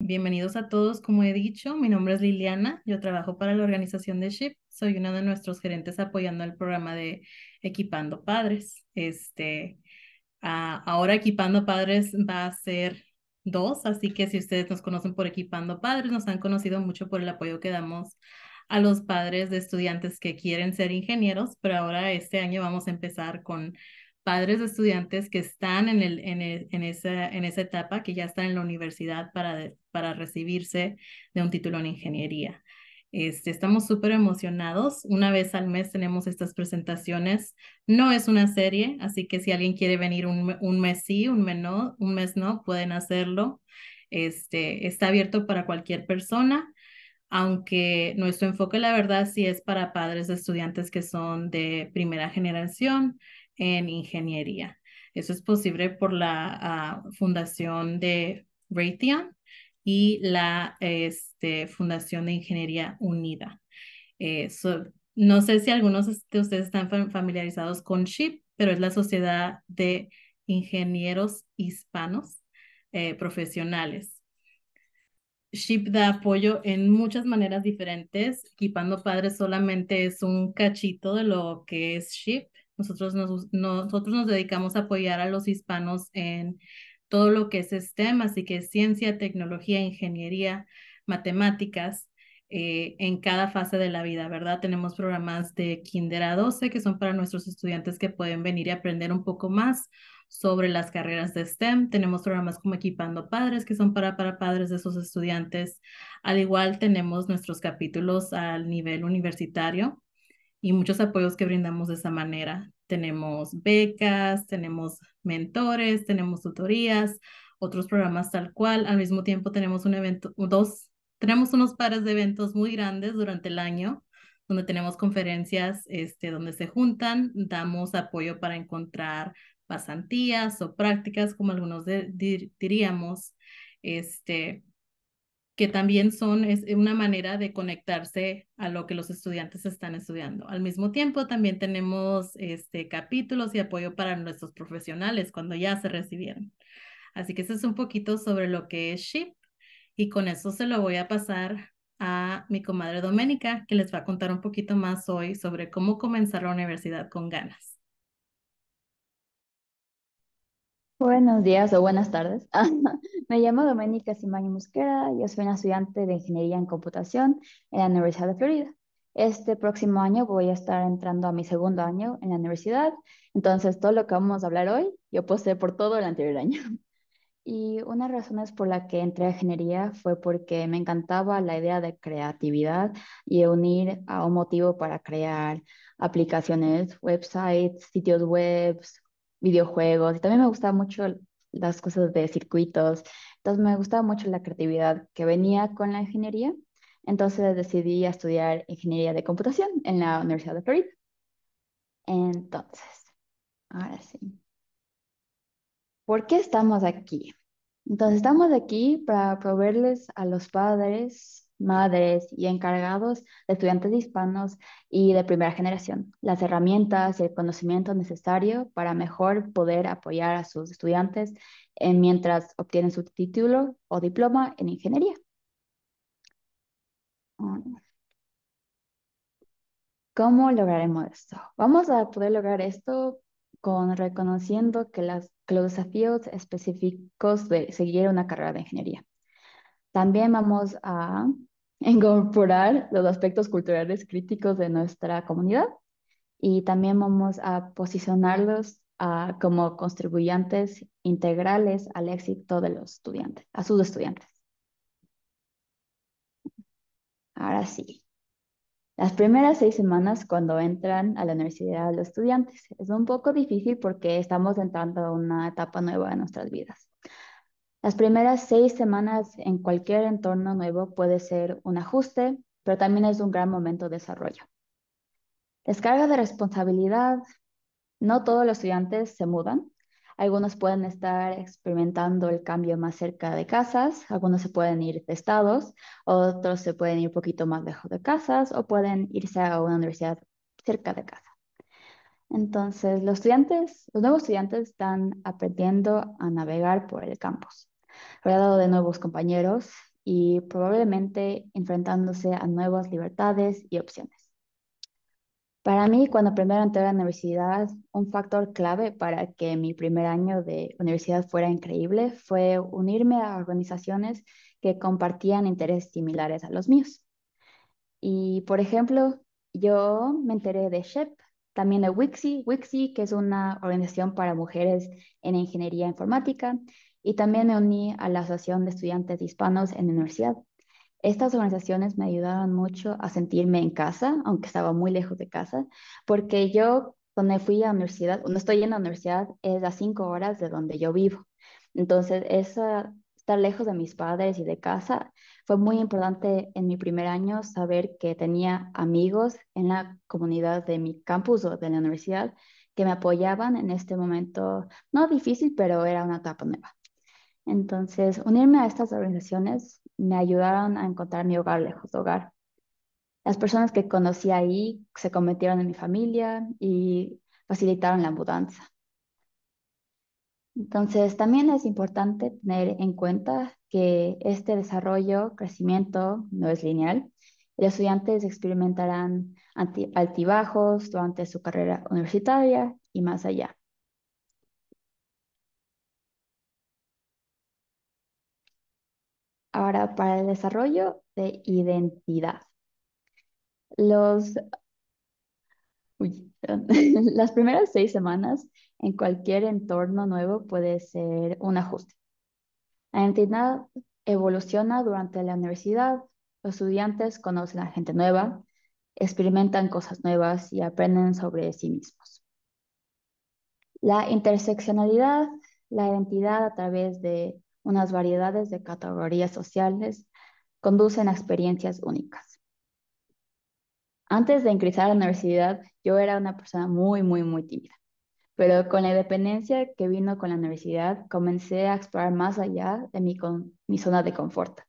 Bienvenidos a todos, como he dicho, mi nombre es Liliana, yo trabajo para la organización de SHIP, soy una de nuestros gerentes apoyando el programa de Equipando Padres. Este, ah, ahora Equipando Padres va a ser dos, así que si ustedes nos conocen por Equipando Padres, nos han conocido mucho por el apoyo que damos a los padres de estudiantes que quieren ser ingenieros, pero ahora este año vamos a empezar con padres de estudiantes que están en, el, en, en, esa, en esa etapa, que ya están en la universidad para, para recibirse de un título en ingeniería. Este, estamos súper emocionados. Una vez al mes tenemos estas presentaciones. No es una serie, así que si alguien quiere venir un, mes sí, un mes, no, un mes no, pueden hacerlo. Este, está abierto para cualquier persona, aunque nuestro enfoque, la verdad, sí es para padres de estudiantes que son de primera generación en ingeniería. Eso es posible por la ah, fundación de Raytheon y la este, Fundación de Ingeniería Unida. Eh, no sé si algunos de ustedes están familiarizados con SHIP, pero es la Sociedad de Ingenieros Hispanos eh, Profesionales. SHIP da apoyo en muchas maneras diferentes. Equipando Padres solamente es un cachito de lo que es SHIP. Nosotros nos, nosotros nos dedicamos a apoyar a los hispanos en todo lo que es STEM, así que ciencia, tecnología, ingeniería, matemáticas, eh, en cada fase de la vida, ¿verdad? Tenemos programas de kinder a 12 que son para nuestros estudiantes que pueden venir y aprender un poco más sobre las carreras de STEM. Tenemos programas como Equipando Padres, que son para, para padres de esos estudiantes. Al igual tenemos nuestros capítulos al nivel universitario y muchos apoyos que brindamos de esa manera. Tenemos becas, tenemos mentores, tenemos tutorías, otros programas tal cual. Al mismo tiempo tenemos un evento, dos, tenemos unos pares de eventos muy grandes durante el año donde tenemos conferencias, este, donde se juntan, damos apoyo para encontrar pasantías o prácticas, como algunos diríamos, este, que también son una manera de conectarse a lo que los estudiantes están estudiando. Al mismo tiempo, también tenemos este, capítulos y apoyo para nuestros profesionales cuando ya se recibieron. Así que ese es un poquito sobre lo que es SHIP y con eso se lo voy a pasar a mi comadre Doménica, que les va a contar un poquito más hoy sobre cómo comenzar la universidad con ganas. Buenos días o buenas tardes. Me llamo Doménica Simani Mosquera, yo soy una estudiante de Ingeniería en Computación en la Universidad de Florida. Este próximo año voy a estar entrando a mi segundo año en la universidad, entonces todo lo que vamos a hablar hoy yo posee por todo el anterior año. Y una de las razones por la que entré a ingeniería fue porque me encantaba la idea de creatividad y unir a un motivo para crear aplicaciones, websites, sitios web, videojuegos y también me gustaba mucho las cosas de circuitos. Entonces me gustaba mucho la creatividad que venía con la ingeniería. Entonces decidí estudiar ingeniería de computación en la Universidad de Florida. Entonces, ahora sí. ¿Por qué estamos aquí? Entonces estamos aquí para proveerles a los padres madres y encargados de estudiantes hispanos y de primera generación las herramientas y el conocimiento necesario para mejor poder apoyar a sus estudiantes en, mientras obtienen su título o diploma en ingeniería. ¿Cómo lograremos esto? Vamos a poder lograr esto con reconociendo que, las, que los desafíos específicos de seguir una carrera de ingeniería. También vamos a incorporar los aspectos culturales críticos de nuestra comunidad y también vamos a posicionarlos como contribuyentes integrales al éxito de los estudiantes, a sus estudiantes. Ahora sí. Las primeras seis semanas cuando entran a la universidad los estudiantes es un poco difícil porque estamos entrando a una etapa nueva de nuestras vidas. Las primeras seis semanas en cualquier entorno nuevo puede ser un ajuste, pero también es un gran momento de desarrollo. Descarga de responsabilidad. No todos los estudiantes se mudan. Algunos pueden estar experimentando el cambio más cerca de casas, algunos se pueden ir testados, otros se pueden ir un poquito más lejos de casas o pueden irse a una universidad cerca de casa. Entonces, los estudiantes, los nuevos estudiantes están aprendiendo a navegar por el campus, rodeado de nuevos compañeros y probablemente enfrentándose a nuevas libertades y opciones. Para mí, cuando primero entré a la universidad, un factor clave para que mi primer año de universidad fuera increíble fue unirme a organizaciones que compartían intereses similares a los míos. Y, por ejemplo, yo me enteré de SHEP, también de Wixi, Wixi, que es una organización para mujeres en ingeniería informática, y también me uní a la Asociación de Estudiantes Hispanos en la universidad. Estas organizaciones me ayudaron mucho a sentirme en casa, aunque estaba muy lejos de casa, porque yo donde fui a la universidad, cuando estoy en la universidad, es a cinco horas de donde yo vivo. Entonces, esa estar lejos de mis padres y de casa, fue muy importante en mi primer año saber que tenía amigos en la comunidad de mi campus o de la universidad que me apoyaban en este momento, no difícil, pero era una etapa nueva. Entonces, unirme a estas organizaciones me ayudaron a encontrar mi hogar lejos de hogar. Las personas que conocí ahí se convirtieron en mi familia y facilitaron la mudanza. Entonces, también es importante tener en cuenta que este desarrollo, crecimiento, no es lineal. Los estudiantes experimentarán altibajos durante su carrera universitaria y más allá. Ahora, para el desarrollo de identidad. Los, las primeras seis semanas en cualquier entorno nuevo puede ser un ajuste. La identidad evoluciona durante la universidad, los estudiantes conocen a gente nueva, experimentan cosas nuevas y aprenden sobre sí mismos. La interseccionalidad, la identidad a través de unas variedades de categorías sociales, conducen a experiencias únicas. Antes de ingresar a la universidad, yo era una persona muy, muy, muy tímida pero con la independencia que vino con la universidad, comencé a explorar más allá de mi, mi zona de confort.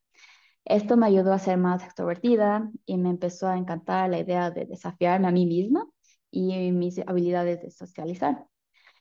Esto me ayudó a ser más extrovertida y me empezó a encantar la idea de desafiarme a mí misma y mis habilidades de socializar.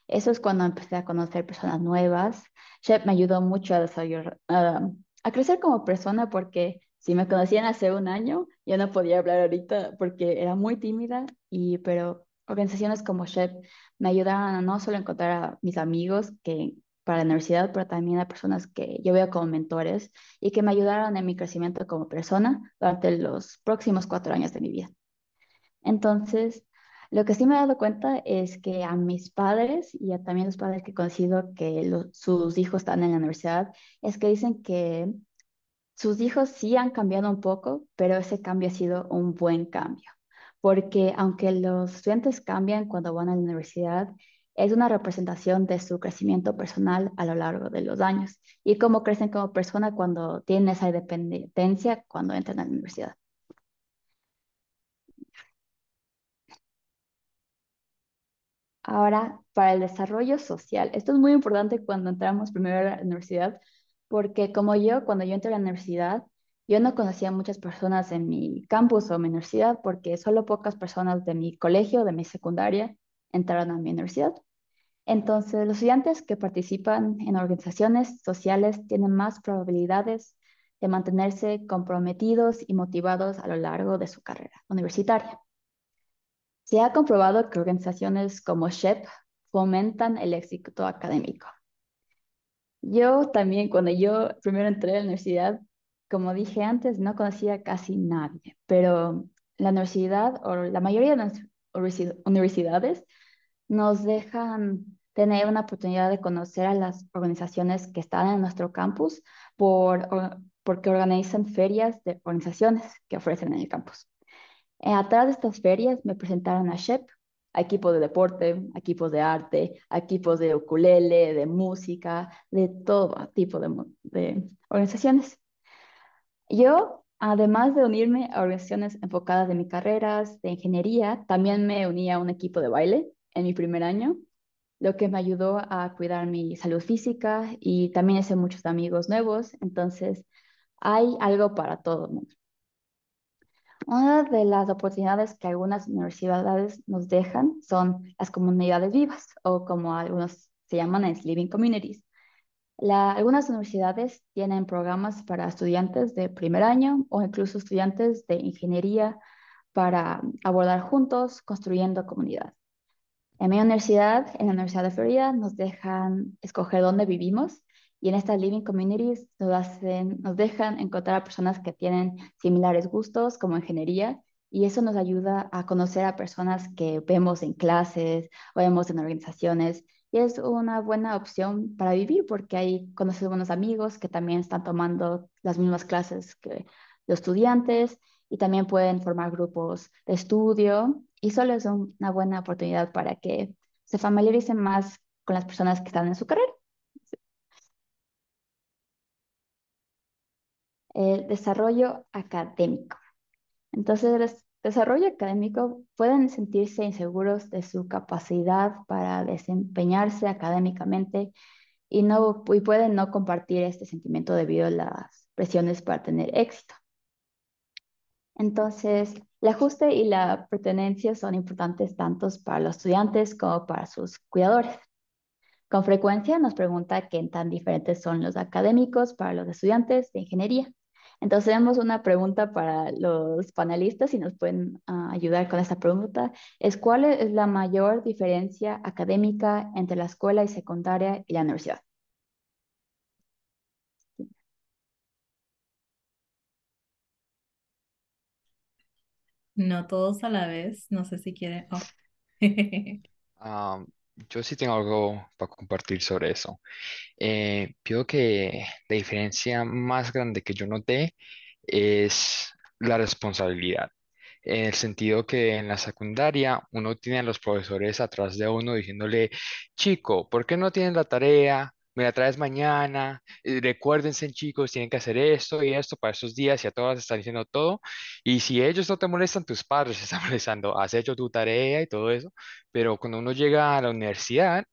Eso es cuando empecé a conocer personas nuevas. Shep me ayudó mucho a, desarrollar, a crecer como persona porque si me conocían hace un año, yo no podía hablar ahorita porque era muy tímida, y, pero organizaciones como SHEP me ayudaron a no solo encontrar a mis amigos que para la universidad, pero también a personas que yo veo como mentores y que me ayudaron en mi crecimiento como persona durante los próximos cuatro años de mi vida. Entonces, lo que sí me he dado cuenta es que a mis padres y a también los padres que conocido que sus hijos están en la universidad, es que dicen que sus hijos sí han cambiado un poco, pero ese cambio ha sido un buen cambio porque aunque los estudiantes cambian cuando van a la universidad, es una representación de su crecimiento personal a lo largo de los años y cómo crecen como persona cuando tienen esa independencia cuando entran a la universidad. Ahora, para el desarrollo social. Esto es muy importante cuando entramos primero a la universidad, porque como yo, cuando yo entro a la universidad, yo no conocía muchas personas en mi campus o mi universidad porque solo pocas personas de mi colegio, de mi secundaria, entraron a mi universidad. Entonces, los estudiantes que participan en organizaciones sociales tienen más probabilidades de mantenerse comprometidos y motivados a lo largo de su carrera universitaria. Se ha comprobado que organizaciones como SHEP fomentan el éxito académico. Yo también, cuando yo primero entré a la universidad, como dije antes, no conocía casi nadie, pero la universidad o la mayoría de las universidades nos dejan tener una oportunidad de conocer a las organizaciones que están en nuestro campus por, porque organizan ferias de organizaciones que ofrecen en el campus. Eh, atrás de estas ferias me presentaron a SHEP, a equipos de deporte, equipos de arte, a equipos de ukulele, de música, de todo tipo de, de organizaciones. Yo, además de unirme a organizaciones enfocadas de mi carreras de ingeniería, también me uní a un equipo de baile en mi primer año, lo que me ayudó a cuidar mi salud física y también hice muchos amigos nuevos, entonces hay algo para todo el mundo. Una de las oportunidades que algunas universidades nos dejan son las comunidades vivas, o como algunos se llaman, es living communities, algunas universidades tienen programas para estudiantes de primer año o incluso estudiantes de ingeniería para abordar juntos construyendo comunidad. En mi universidad, en la Universidad de Florida, nos dejan escoger dónde vivimos y en estas living communities nos, hacen, nos dejan encontrar a personas que tienen similares gustos como ingeniería y eso nos ayuda a conocer a personas que vemos en clases o vemos en organizaciones y es una buena opción para vivir porque hay conoces buenos amigos que también están tomando las mismas clases que los estudiantes y también pueden formar grupos de estudio y solo es una buena oportunidad para que se familiaricen más con las personas que están en su carrera. El desarrollo académico. Entonces, desarrollo académico pueden sentirse inseguros de su capacidad para desempeñarse académicamente y, no, pueden no compartir este sentimiento debido a las presiones para tener éxito. Entonces, el ajuste y la pertenencia son importantes tanto para los estudiantes como para sus cuidadores. Con frecuencia nos pregunta qué tan diferentes son los académicos para los estudiantes de ingeniería. Entonces tenemos una pregunta para los panelistas si nos pueden ah, ayudar con esta pregunta. Es ¿cuál es la mayor diferencia académica entre la escuela y secundaria y la universidad? No todos a la vez, no sé si quieren. Oh. Ah, yo sí tengo algo para compartir sobre eso. Eh, pido que la diferencia más grande que yo noté es la responsabilidad, en el sentido que en la secundaria uno tiene a los profesores atrás de uno diciéndole, chico, ¿por qué no tienes la tarea? me la traes mañana, eh, recuérdense chicos, tienen que hacer esto y esto para esos días y a todas están diciendo todo. Y si ellos no te molestan, tus padres se están molestando, has hecho tu tarea y todo eso, pero cuando uno llega a la universidad,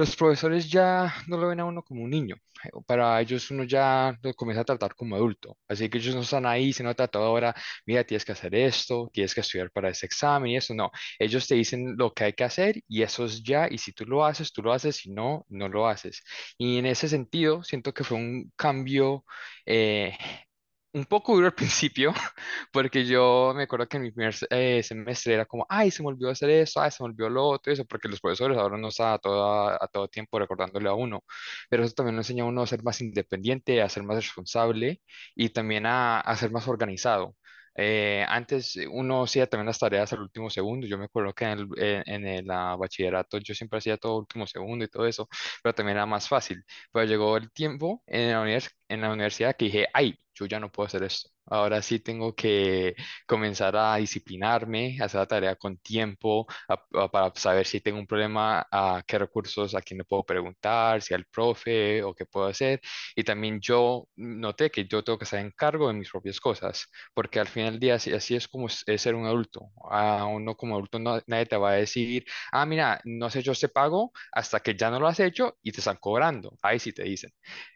los profesores ya no lo ven a uno como un niño. Eh, para ellos uno ya lo comienza a tratar como adulto. Así que ellos no están ahí, se nota todo ahora, mira, tienes que hacer esto, tienes que estudiar para ese examen y eso. No, ellos te dicen lo que hay que hacer y eso es ya. Y si tú lo haces, tú lo haces, si no, no lo haces. Y en ese sentido, siento que fue un cambio eh, un poco duro al principio, porque yo me acuerdo que en mi primer eh, semestre era como, ay, se me olvidó hacer eso, ay, se me olvidó lo otro, eso, porque los profesores ahora no están a todo, a todo tiempo recordándole a uno, pero eso también nos enseña a uno a ser más independiente, a ser más responsable y también a, a ser más organizado. Eh, antes uno hacía también las tareas al último segundo. Yo me acuerdo que en el, en, el bachillerato yo siempre hacía todo último segundo y todo eso, pero también era más fácil. Pero llegó el tiempo en la universidad en la universidad que dije, ay, yo ya no puedo hacer esto. Ahora sí tengo que comenzar a disciplinarme, hacer la tarea con tiempo, para saber si tengo un problema, a qué recursos, a quién le puedo preguntar, si al profe o qué puedo hacer. Y también yo noté que yo tengo que estar en cargo de mis propias cosas, porque al final del día así, así es como es, ser un adulto. A uno como adulto nadie te va a decir, ah, mira, no has hecho este pago hasta que ya no lo has hecho y te están cobrando. Ahí sí te dicen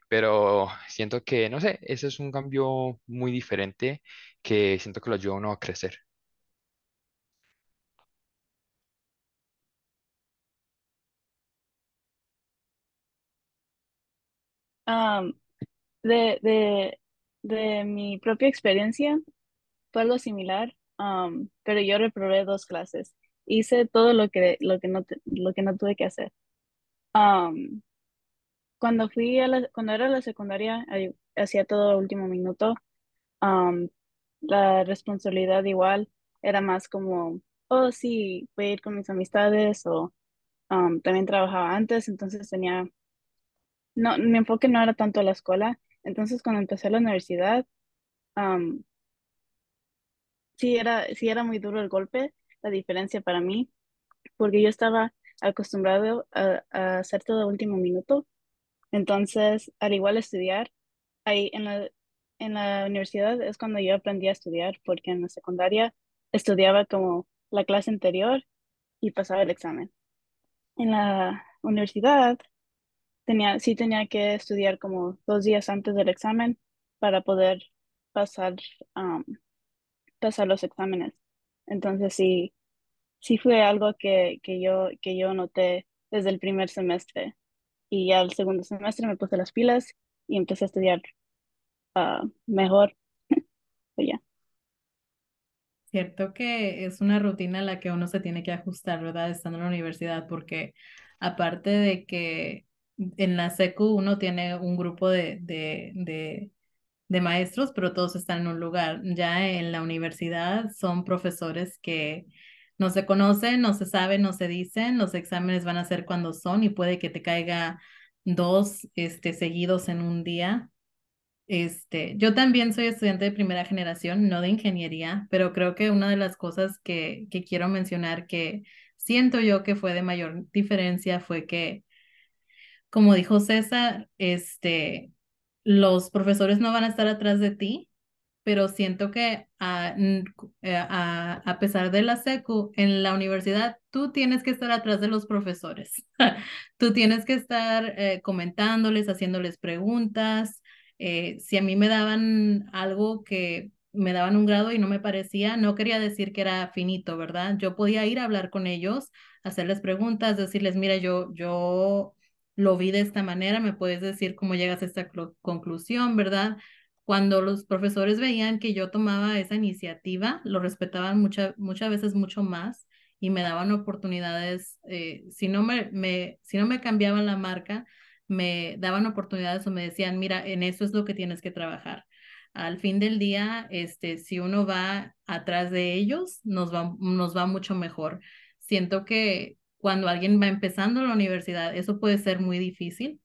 pero siento que, no sé, ese es un cambio muy diferente que siento que lo ayuda a uno a crecer. de, mi propia experiencia, fue algo similar, pero yo reprobé dos clases. Hice todo lo que, lo que, no, lo que no tuve que hacer cuando fui a la, cuando era la secundaria, hacía todo último minuto. la responsabilidad igual era más como, oh, sí, voy a ir con mis amistades o también trabajaba antes, entonces tenía, no, mi enfoque no era tanto la escuela. Entonces cuando empecé la universidad, sí, era, sí era muy duro el golpe, la diferencia para mí, porque yo estaba acostumbrado a, a hacer todo último minuto entonces, al igual estudiar, ahí en la, universidad es cuando yo aprendí a estudiar, porque en la secundaria estudiaba como la clase anterior y pasaba el examen. En la universidad tenía, sí tenía que estudiar como dos días antes del examen para poder pasar, pasar los exámenes. Entonces sí, fue algo que yo noté desde el primer semestre y ya el segundo semestre me puse las pilas y empecé a estudiar ah, mejor. ya. Cierto que es una rutina a la que uno se tiene que ajustar, ¿verdad? Estando en la universidad, porque aparte de que en la SECU uno tiene un grupo de, de maestros, pero todos están en un lugar. Ya en la universidad son profesores que no se conocen, no se saben, no se dicen, los exámenes van a ser cuando son y puede que te caiga dos este, seguidos en un día. Este, yo también soy estudiante de primera generación, no de ingeniería, pero creo que una de las cosas que, que quiero mencionar que siento yo que fue de mayor diferencia fue que, como dijo César, este, los profesores no van a estar atrás de ti, pero siento que ah, eh, ah, a, pesar de la SECU, en la universidad tú tienes que estar atrás de los profesores, tú tienes que estar eh, comentándoles, haciéndoles preguntas. Eh, si a mí me daban algo que me daban un grado y no me parecía, no quería decir que era finito, ¿verdad? Yo podía ir a hablar con ellos, hacerles preguntas, decirles, mira, yo, yo lo vi de esta manera, me puedes decir cómo llegas a esta conclusión, ¿verdad? cuando los profesores veían que yo tomaba esa iniciativa, lo respetaban mucha, muchas veces mucho más y me daban oportunidades, eh, si, no me, me, si no me cambiaban la marca, me daban oportunidades o me decían, mira, en eso es lo que tienes que trabajar. Al fin del día, este, si uno va atrás de ellos, nos va, nos va mucho mejor. Siento que cuando alguien va empezando la universidad, eso puede ser muy difícil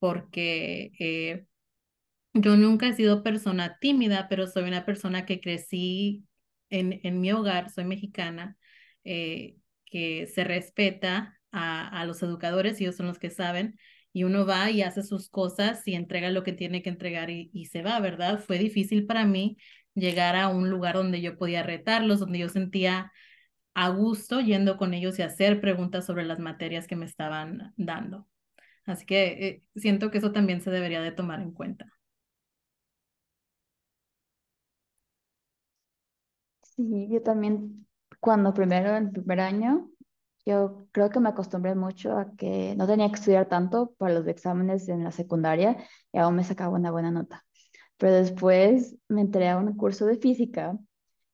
porque eh, yo nunca he sido persona tímida, pero soy una persona que crecí en, en mi hogar, soy mexicana, eh, que se respeta a, a los educadores, ellos son los que saben, y uno va y hace sus cosas y entrega lo que tiene que entregar y, se va, ¿verdad? Fue difícil para mí llegar a un lugar donde yo podía retarlos, donde yo sentía a gusto yendo con ellos y hacer preguntas sobre las materias que me estaban dando. Así que eh, siento que eso también se debería de tomar en cuenta. Sí, yo también, cuando primero, en primer año, yo creo que me acostumbré mucho a que no tenía que estudiar tanto para los exámenes en la secundaria y aún me sacaba una buena nota. Pero después me entré a un curso de física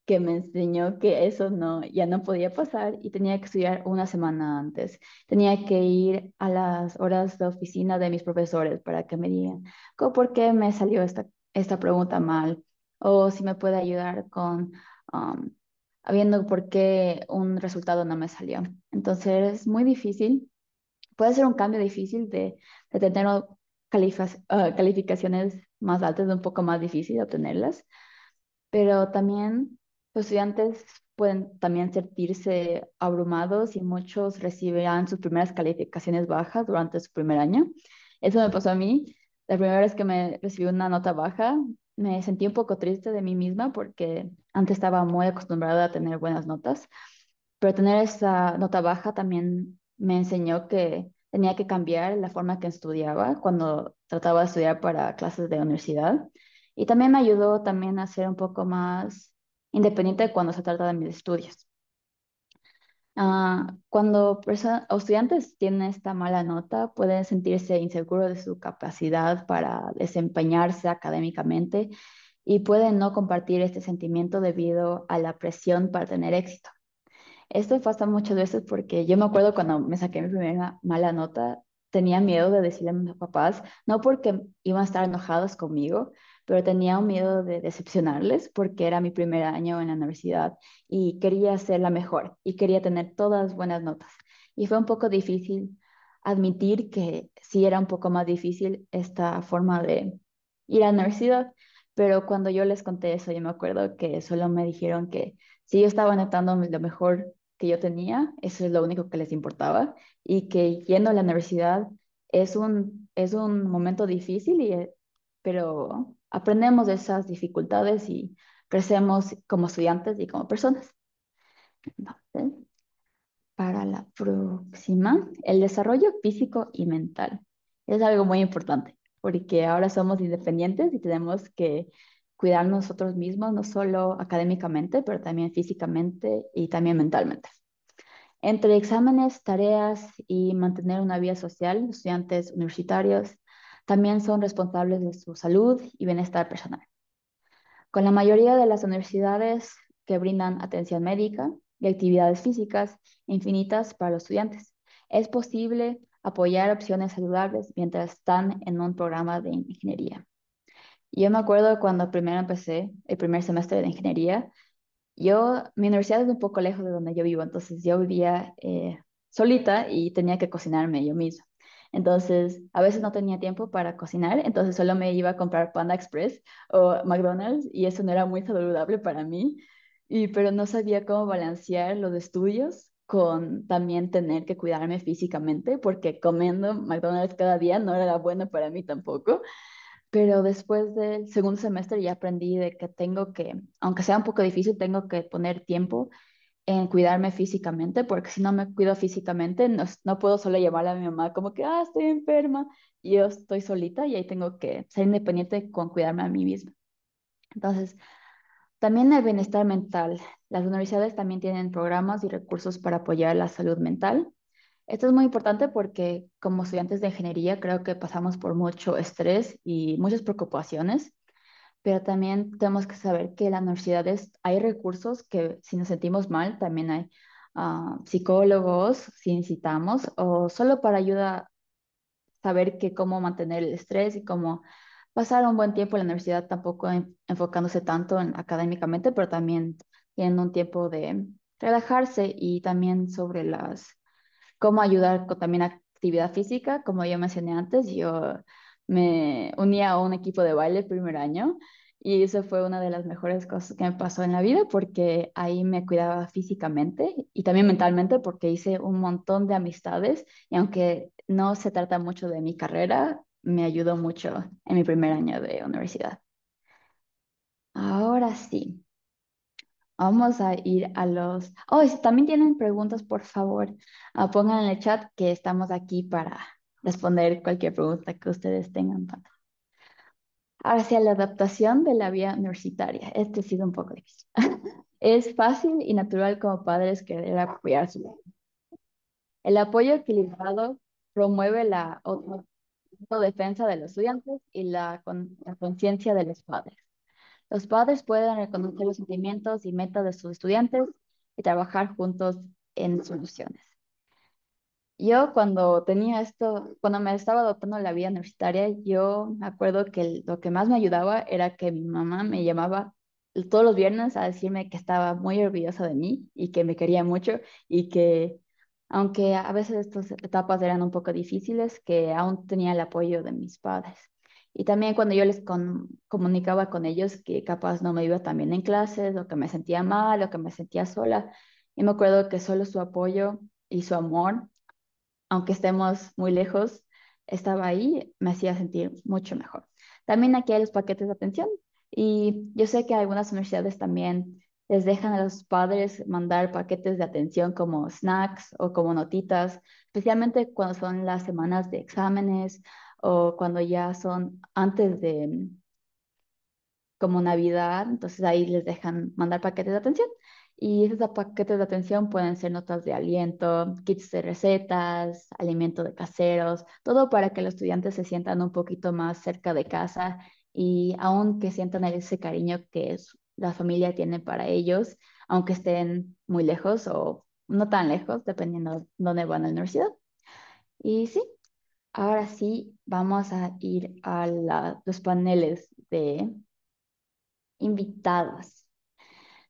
que me enseñó que eso no, ya no podía pasar y tenía que estudiar una semana antes. Tenía que ir a las horas de oficina de mis profesores para que me digan, ¿por qué me salió esta, esta pregunta mal? O si me puede ayudar con habiendo por qué un resultado no me salió. Entonces es muy difícil, puede ser un cambio difícil de, tener ah, calificaciones más altas, un poco más difícil de obtenerlas, pero también los pues, estudiantes pueden también sentirse abrumados y muchos recibirán sus primeras calificaciones bajas durante su primer año. Eso me pasó a mí. La primera vez que me recibí una nota baja, me sentí un poco triste de mí misma porque antes estaba muy acostumbrada a tener buenas notas, pero tener esa nota baja también me enseñó que tenía que cambiar la forma que estudiaba cuando trataba de estudiar para clases de universidad y también me ayudó también a ser un poco más independiente cuando se trata de mis estudios. Ah, cuando los estudiantes tienen esta mala nota, pueden sentirse inseguros de su capacidad para desempeñarse académicamente y pueden no compartir este sentimiento debido a la presión para tener éxito. Esto pasa muchas veces porque yo me acuerdo cuando me saqué mi primera mala nota, tenía miedo de decirle a mis papás, no porque iban a estar enojados conmigo, pero tenía un miedo de decepcionarles porque era mi primer año en la universidad y quería ser la mejor y quería tener todas buenas notas. Y fue un poco difícil admitir que sí era un poco más difícil esta forma de ir a la universidad, pero cuando yo les conté eso, yo me acuerdo que solo me dijeron que si yo estaba anotando lo mejor que yo tenía, eso es lo único que les importaba, y que yendo a la universidad es un, es un momento difícil, y, eh, pero aprendemos de esas dificultades y crecemos como estudiantes y como personas. para la próxima, el desarrollo físico y mental. Es algo muy importante porque ahora somos independientes y tenemos que cuidar nosotros mismos, no solo académicamente, pero también físicamente y también mentalmente. Entre exámenes, tareas y mantener una vida social, estudiantes universitarios también son responsables de su salud y bienestar personal. Con la mayoría de las universidades que brindan atención médica y actividades físicas infinitas para los estudiantes, es posible apoyar opciones saludables mientras están en un programa de ingeniería. Yo me acuerdo cuando primero empecé el primer semestre de ingeniería, yo, mi universidad es un poco lejos de donde yo vivo, entonces yo vivía eh, solita y tenía que cocinarme yo misma. Entonces, a veces no tenía tiempo para cocinar, entonces solo me iba a comprar Panda Express o McDonald's y eso no era muy saludable para mí, y, pero no sabía cómo balancear los estudios con también tener que cuidarme físicamente, porque comiendo McDonald's cada día no era bueno para mí tampoco. Pero después del segundo semestre ya aprendí de que tengo que, aunque sea un poco difícil, tengo que poner tiempo en cuidarme físicamente, porque si no me cuido físicamente, no, no puedo solo llamar a mi mamá como que, ah, estoy enferma, y yo estoy solita y ahí tengo que ser independiente con cuidarme a mí misma. Entonces, también el bienestar mental. Las universidades también tienen programas y recursos para apoyar la salud mental. Esto es muy importante porque como estudiantes de ingeniería creo que pasamos por mucho estrés y muchas preocupaciones pero también tenemos que saber que en las universidades hay recursos que si nos sentimos mal, también hay ah, psicólogos si necesitamos, o solo para ayuda saber que cómo mantener el estrés y cómo pasar un buen tiempo en la universidad, tampoco enfocándose tanto académicamente, pero también tienen un tiempo de relajarse y también sobre las, cómo ayudar con también actividad física, como yo mencioné antes, yo me uní a un equipo de baile el primer año y eso fue una de las mejores cosas que me pasó en la vida porque ahí me cuidaba físicamente y también mentalmente porque hice un montón de amistades y aunque no se trata mucho de mi carrera, me ayudó mucho en mi primer año de universidad. Ahora sí, Vamos a ir a los... Oh, si también tienen preguntas, por favor, ah, pongan en el chat que estamos aquí para responder cualquier pregunta que ustedes tengan. Hacia la adaptación de la vía universitaria. Este ha sido un poco difícil. es fácil y natural como padres querer apoyar a su hijo. El apoyo equilibrado promueve la autodefensa de los estudiantes y la conciencia de los padres. Los padres pueden reconocer los sentimientos y metas de sus estudiantes y trabajar juntos en soluciones. Yo cuando tenía esto, cuando me estaba adoptando la vida universitaria, yo me acuerdo que lo que más me ayudaba era que mi mamá me llamaba todos los viernes a decirme que estaba muy orgullosa de mí y que me quería mucho y que aunque a veces estas etapas eran un poco difíciles, que aún tenía el apoyo de mis padres. Y también cuando yo les comunicaba con ellos que capaz no me iba tan bien en clases o que me sentía mal o que me sentía sola, y me acuerdo que solo su apoyo y su amor aunque estemos muy lejos, estaba ahí, me hacía sentir mucho mejor. También aquí hay los paquetes de atención y yo sé que algunas universidades también les dejan a los padres mandar paquetes de atención como snacks o como notitas, especialmente cuando son las semanas de exámenes o cuando ya son antes de como Navidad, entonces ahí les dejan mandar paquetes de atención y esos paquetes de atención pueden ser notas de aliento, kits de recetas, alimento de caseros, todo para que los estudiantes se sientan un poquito más cerca de casa y aún que sientan ese cariño que es, la familia tiene para ellos, aunque estén muy lejos o no tan lejos, dependiendo de dónde van a la universidad. Y sí, ahora sí vamos a ir a los paneles de invitados.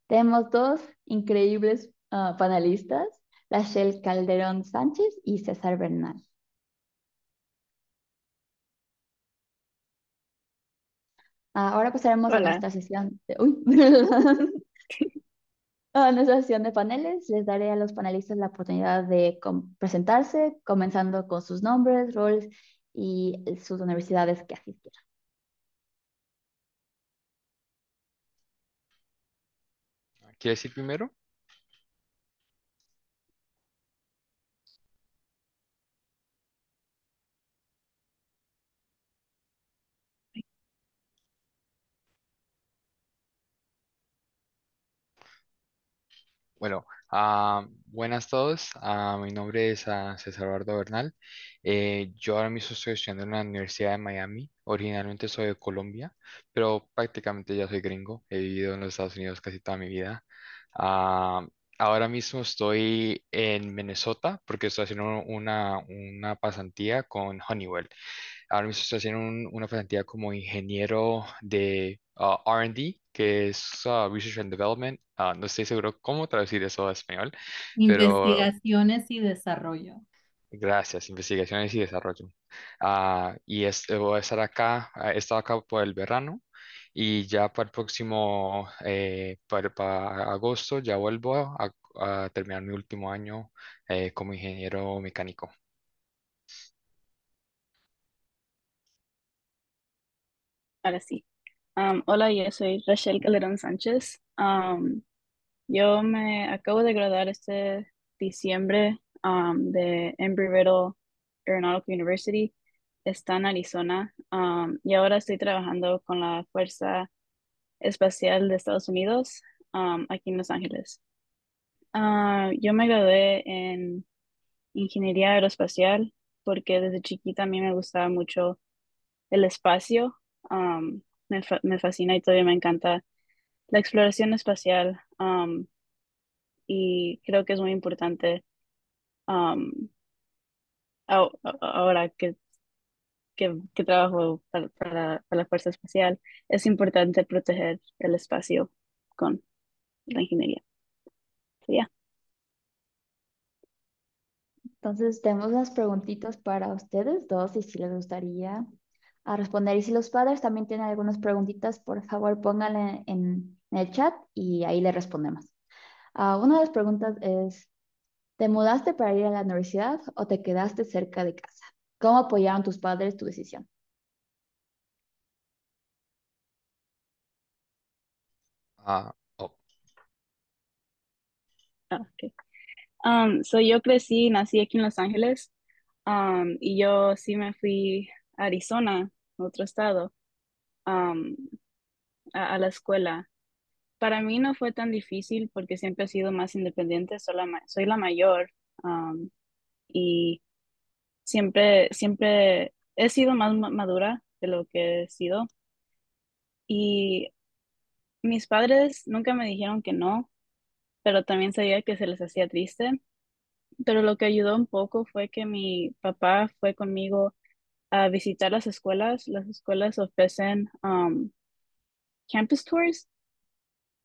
Tenemos dos increíbles ah, panelistas, Lachelle Calderón Sánchez y César Bernal. Ahora pasaremos a nuestra sesión de... nuestra sesión de paneles. Les daré a los panelistas la oportunidad de presentarse, comenzando con sus nombres, roles y sus universidades que asistieron. ¿Quieres ir primero? Bueno, ah, buenas a todos. Ah, mi nombre es ah, César Eduardo Bernal. Eh, yo ahora mismo estoy estudiando en la Universidad de Miami. Originalmente soy de Colombia, pero prácticamente ya soy gringo. He vivido en los Estados Unidos casi toda mi vida. Ah, ahora mismo estoy en Minnesota porque estoy haciendo una, pasantía con Honeywell. Ahora mismo estoy haciendo una pasantía como ingeniero de ah, RD, que es ah, Research and Development. no estoy seguro cómo traducir eso a español. Investigaciones y desarrollo. Gracias, investigaciones y desarrollo. y es, voy a estar acá, he estado acá por el verano y ya para el próximo, eh, para, agosto, ya vuelvo a, terminar mi último año eh, como ingeniero mecánico. Ahora sí. hola, yo soy Rachel Calderón Sánchez. yo me acabo de graduar este diciembre de Embry-Riddle Aeronautical University está en Arizona um, y ahora estoy trabajando con la Fuerza Espacial de Estados Unidos um, aquí en Los Ángeles. Ah, yo me gradué en ingeniería aeroespacial porque desde chiquita a mí me gustaba mucho el espacio. Um, me, me, fascina y todavía me encanta la exploración espacial y creo que es muy importante ahora que que, trabajo para, la Fuerza Espacial, es importante proteger el espacio con la ingeniería. So, Entonces tenemos unas preguntitas para ustedes dos y si les gustaría ah, responder. Y si los padres también tienen algunas preguntitas, por favor pónganle en, el chat y ahí le respondemos. Ah, una de las preguntas es, ¿te mudaste para ir a la universidad o te quedaste cerca de casa? ¿Cómo apoyaron tus padres tu decisión? Ah, oh. ah um, so yo crecí, nací aquí en Los Ángeles um, y yo sí me fui a Arizona, otro estado, um, a, la escuela. Para mí no fue tan difícil porque siempre he sido más independiente, soy la mayor y siempre, siempre he sido más madura de lo que he sido. Y mis padres nunca me dijeron que no, pero también sabía que se les hacía triste. Pero lo que ayudó un poco fue que mi papá fue conmigo a visitar las escuelas. Las escuelas ofrecen um, campus tours.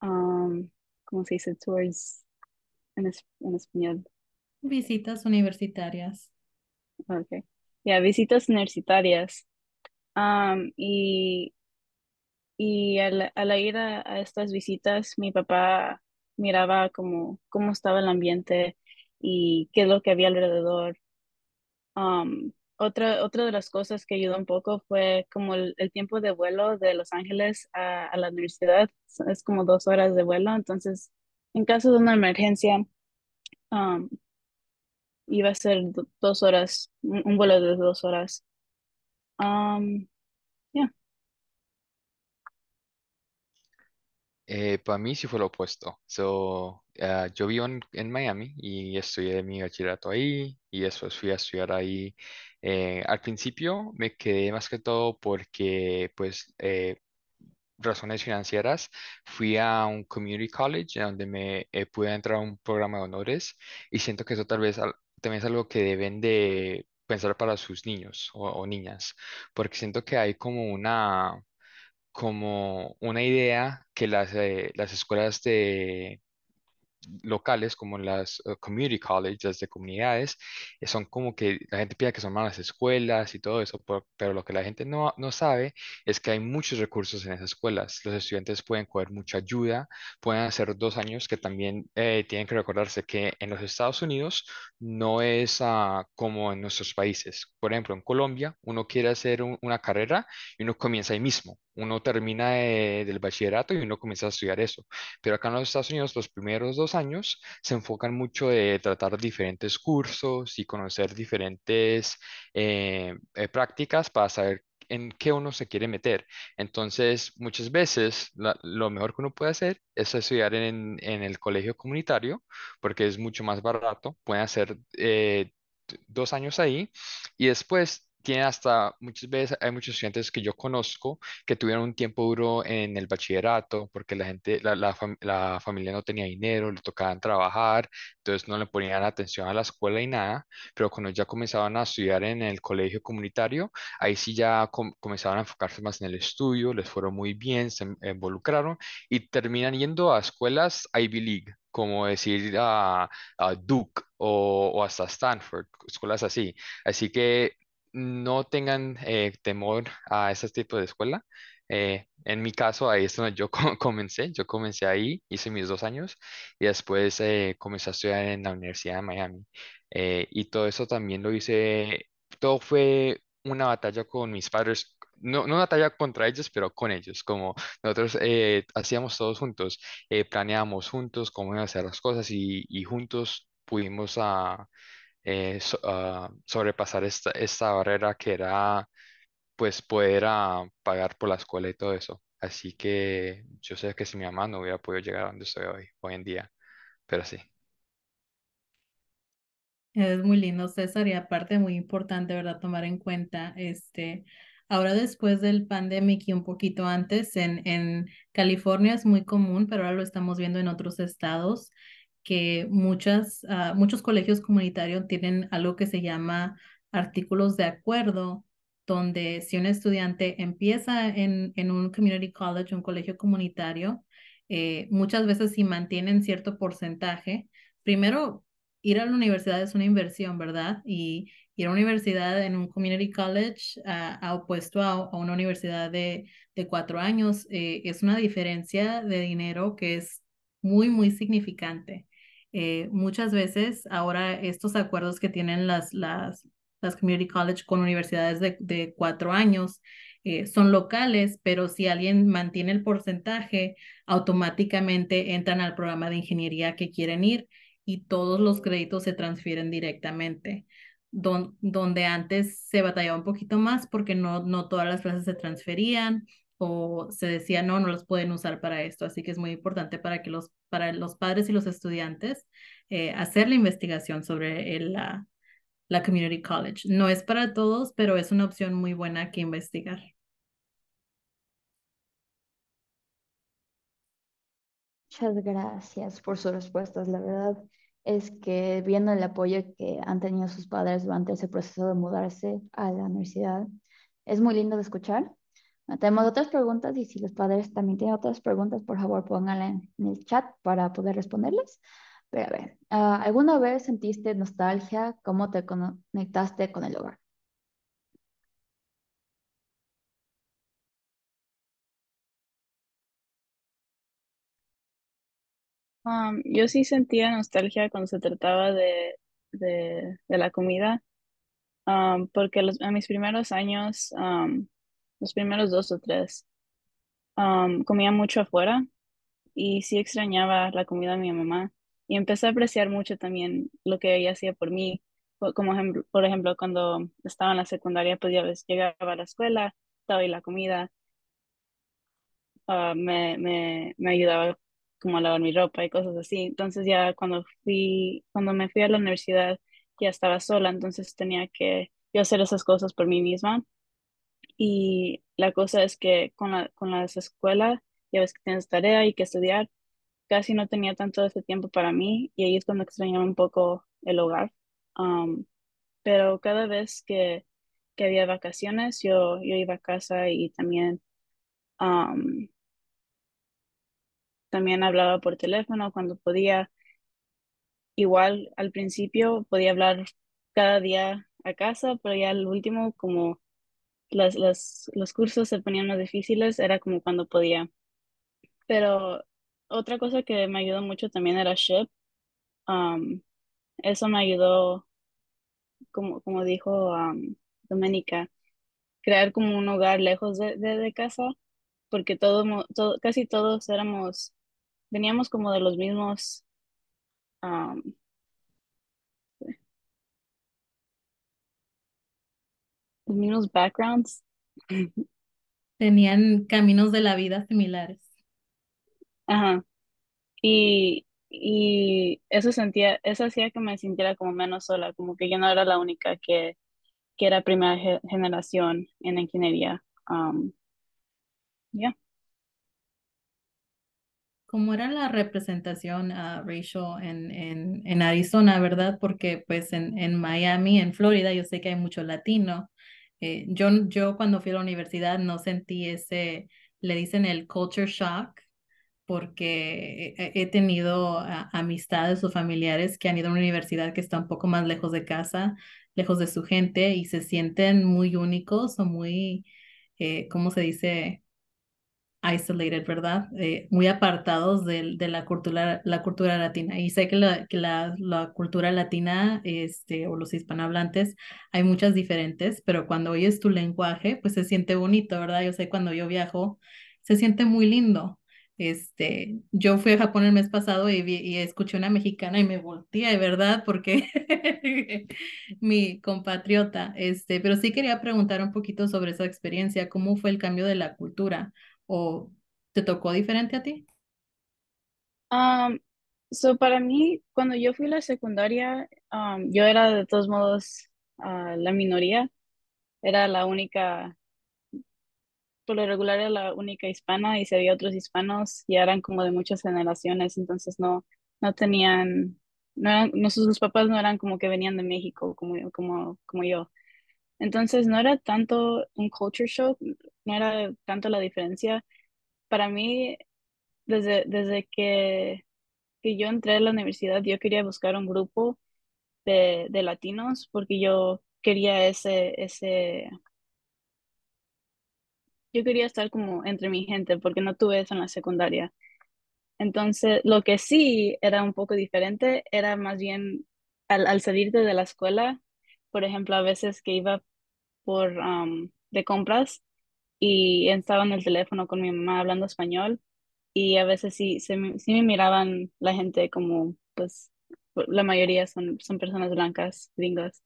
Um, ¿Cómo se dice? Tours en, en español. Visitas universitarias. Okay. Ya, visitas universitarias. y y al, ir a, estas visitas, mi papá miraba cómo, cómo estaba el ambiente y qué es lo que había alrededor. otra, otra de las cosas que ayudó un poco fue como el, tiempo de vuelo de Los Ángeles a, a, la universidad. Es como dos horas de vuelo. Entonces, en caso de una emergencia, iba a ser dos horas, un vuelo de dos horas. Eh, para mí sí fue lo opuesto. So, ah, yo vivo en, Miami y estudié mi bachillerato ahí y después fui a estudiar ahí. Eh, al principio me quedé más que todo porque, pues, eh, razones financieras, fui a un community college donde me pude entrar a un programa de honores y siento que eso tal vez también es algo que deben de pensar para sus niños o, niñas, porque siento que hay como una, como una idea que las, eh, las escuelas de, locales como las eh, community colleges, de comunidades, eh, son como que la gente piensa que son malas escuelas y todo eso, pero lo que la gente no, no, sabe es que hay muchos recursos en esas escuelas. Los estudiantes pueden coger mucha ayuda, pueden hacer dos años que también eh, tienen que recordarse que en los Estados Unidos no es ah, como en nuestros países. Por ejemplo, en Colombia uno quiere hacer una carrera y uno comienza ahí mismo uno termina del bachillerato y uno comienza a estudiar eso. Pero acá en los Estados Unidos los primeros dos años se enfocan mucho de tratar diferentes cursos y conocer diferentes eh, eh, prácticas para saber en qué uno se quiere meter. Entonces, muchas veces lo mejor que uno puede hacer es estudiar en, el colegio comunitario, porque es mucho más barato, pueden hacer eh, dos años ahí y después tiene hasta muchas veces, hay muchos estudiantes que yo conozco que tuvieron un tiempo duro en el bachillerato porque la gente, la, la, familia no tenía dinero, le tocaban trabajar, entonces no le ponían atención a la escuela y nada, pero cuando ya comenzaban a estudiar en el colegio comunitario, ahí sí ya comenzaban a enfocarse más en el estudio, les fueron muy bien, se involucraron y terminan yendo a escuelas Ivy League, como decir a, Duke o, o, hasta Stanford, escuelas así. Así que no tengan eh, temor a ese tipo de escuela. Eh, en mi caso, ahí es donde yo comencé. Yo comencé ahí, hice mis dos años y después eh, comencé a estudiar en la Universidad de Miami. y todo eso también lo hice, todo fue una batalla con mis padres. No, no una batalla contra ellos, pero con ellos, como nosotros hacíamos todos juntos, planeábamos juntos cómo hacer las cosas y, juntos pudimos a... Eh, ah, sobrepasar esta, esta barrera que era pues poder ah, pagar por la escuela y todo eso. Así que yo sé que si mi mamá no hubiera podido llegar a donde estoy hoy, hoy en día, pero sí. Es muy lindo, César, y aparte muy importante, ¿verdad? Tomar en cuenta, este, ahora después del pandemic y un poquito antes, en, en California es muy común, pero ahora lo estamos viendo en otros estados, que muchas, ah, muchos colegios comunitarios tienen algo que se llama artículos de acuerdo, donde si un estudiante empieza en, en un community college, un colegio comunitario, eh, muchas veces si mantienen cierto porcentaje, primero ir a la universidad es una inversión, ¿verdad? Y ir a una universidad en un community college ah, a opuesto a, a, una universidad de, de cuatro años eh, es una diferencia de dinero que es muy, muy significante. Eh, muchas veces ahora estos acuerdos que tienen las, las, community college con universidades de, de cuatro años eh, son locales, pero si alguien mantiene el porcentaje, automáticamente entran al programa de ingeniería que quieren ir y todos los créditos se transfieren directamente. donde antes se batallaba un poquito más porque no, no todas las clases se transferían o se decía, no, no los pueden usar para esto. Así que es muy importante para, que los, para los padres y los estudiantes eh, hacer la investigación sobre la, la Community College. No es para todos, pero es una opción muy buena que investigar. Muchas gracias por sus respuestas. La verdad es que viendo el apoyo que han tenido sus padres durante ese proceso de mudarse a la universidad, es muy lindo de escuchar Ah, tenemos otras preguntas y si los padres también tienen otras preguntas, por favor pónganlas en, el chat para poder responderles. Pero a ver, ah, ¿alguna vez sentiste nostalgia? ¿Cómo te conectaste con el hogar? Um, yo sí sentía nostalgia cuando se trataba de, de, de la comida, um, porque en mis primeros años um, los primeros dos o tres, um, comía mucho afuera y sí extrañaba la comida de mi mamá. Y empecé a apreciar mucho también lo que ella hacía por mí. Como por ejemplo, cuando estaba en la secundaria, pues ya llegaba a la escuela, estaba y la comida. Ah, me, me ayudaba como a lavar mi ropa y cosas así. Entonces ya cuando fui, cuando me fui a la universidad, ya estaba sola, entonces tenía que yo hacer esas cosas por mí misma. Y la cosa es que con, la, con las escuelas, ya ves que tienes tarea y que estudiar, casi no tenía tanto ese tiempo para mí y ahí es cuando extrañaba un poco el hogar. pero cada vez que, había vacaciones, yo, yo iba a casa y también, también hablaba por teléfono cuando podía. Igual al principio podía hablar cada día a casa, pero ya al último, como las, las, los cursos se ponían más difíciles, era como cuando podía. Pero otra cosa que me ayudó mucho también era Ship. eso me ayudó, como, como dijo Domenica, Doménica, crear como un hogar lejos de, de, casa, porque todo, casi todos éramos, veníamos como de los mismos mismos backgrounds. Tenían caminos de la vida similares. Ajá. Y, y eso sentía, eso hacía que me sintiera como menos sola, como que yo no era la única que, que era primera generación en ingeniería. Um, ¿Cómo era la representación uh, racial en, en, en, Arizona, verdad? Porque pues en, en Miami, en Florida, yo sé que hay mucho latino, eh, yo, cuando fui a la universidad no sentí ese, le dicen el culture shock, porque he tenido amistades o familiares que han ido a una universidad que está un poco más lejos de casa, lejos de su gente, y se sienten muy únicos o muy, eh, ¿cómo se dice? isolated, ¿verdad? Eh, muy apartados de, de, la, cultura, la cultura latina. Y sé que la, que la, la, cultura latina este, o los hispanohablantes hay muchas diferentes, pero cuando oyes tu lenguaje, pues se siente bonito, ¿verdad? Yo sé cuando yo viajo, se siente muy lindo. Este, yo fui a Japón el mes pasado y, y escuché una mexicana y me volteé, ¿verdad? Porque mi compatriota, este, pero sí quería preguntar un poquito sobre esa experiencia, cómo fue el cambio de la cultura o te tocó diferente a ti? so para mí, cuando yo fui a la secundaria, yo era de todos modos ah, la minoría, era la única, por lo regular era la única hispana y si había otros hispanos y eran como de muchas generaciones, entonces no, no tenían, no eran, no, papás no eran como que venían de México como, como, como yo. Entonces no era tanto un culture shock, no era tanto la diferencia. Para mí, desde, desde que, yo entré a la universidad, yo quería buscar un grupo de, latinos porque yo quería ese, ese, yo quería estar como entre mi gente porque no tuve eso en la secundaria. Entonces, lo que sí era un poco diferente era más bien al, al salirte de la escuela, por ejemplo, a veces que iba por de compras y estaba en el teléfono con mi mamá hablando español y a veces sí, sí me miraban la gente como, pues, la mayoría son, son personas blancas, gringas.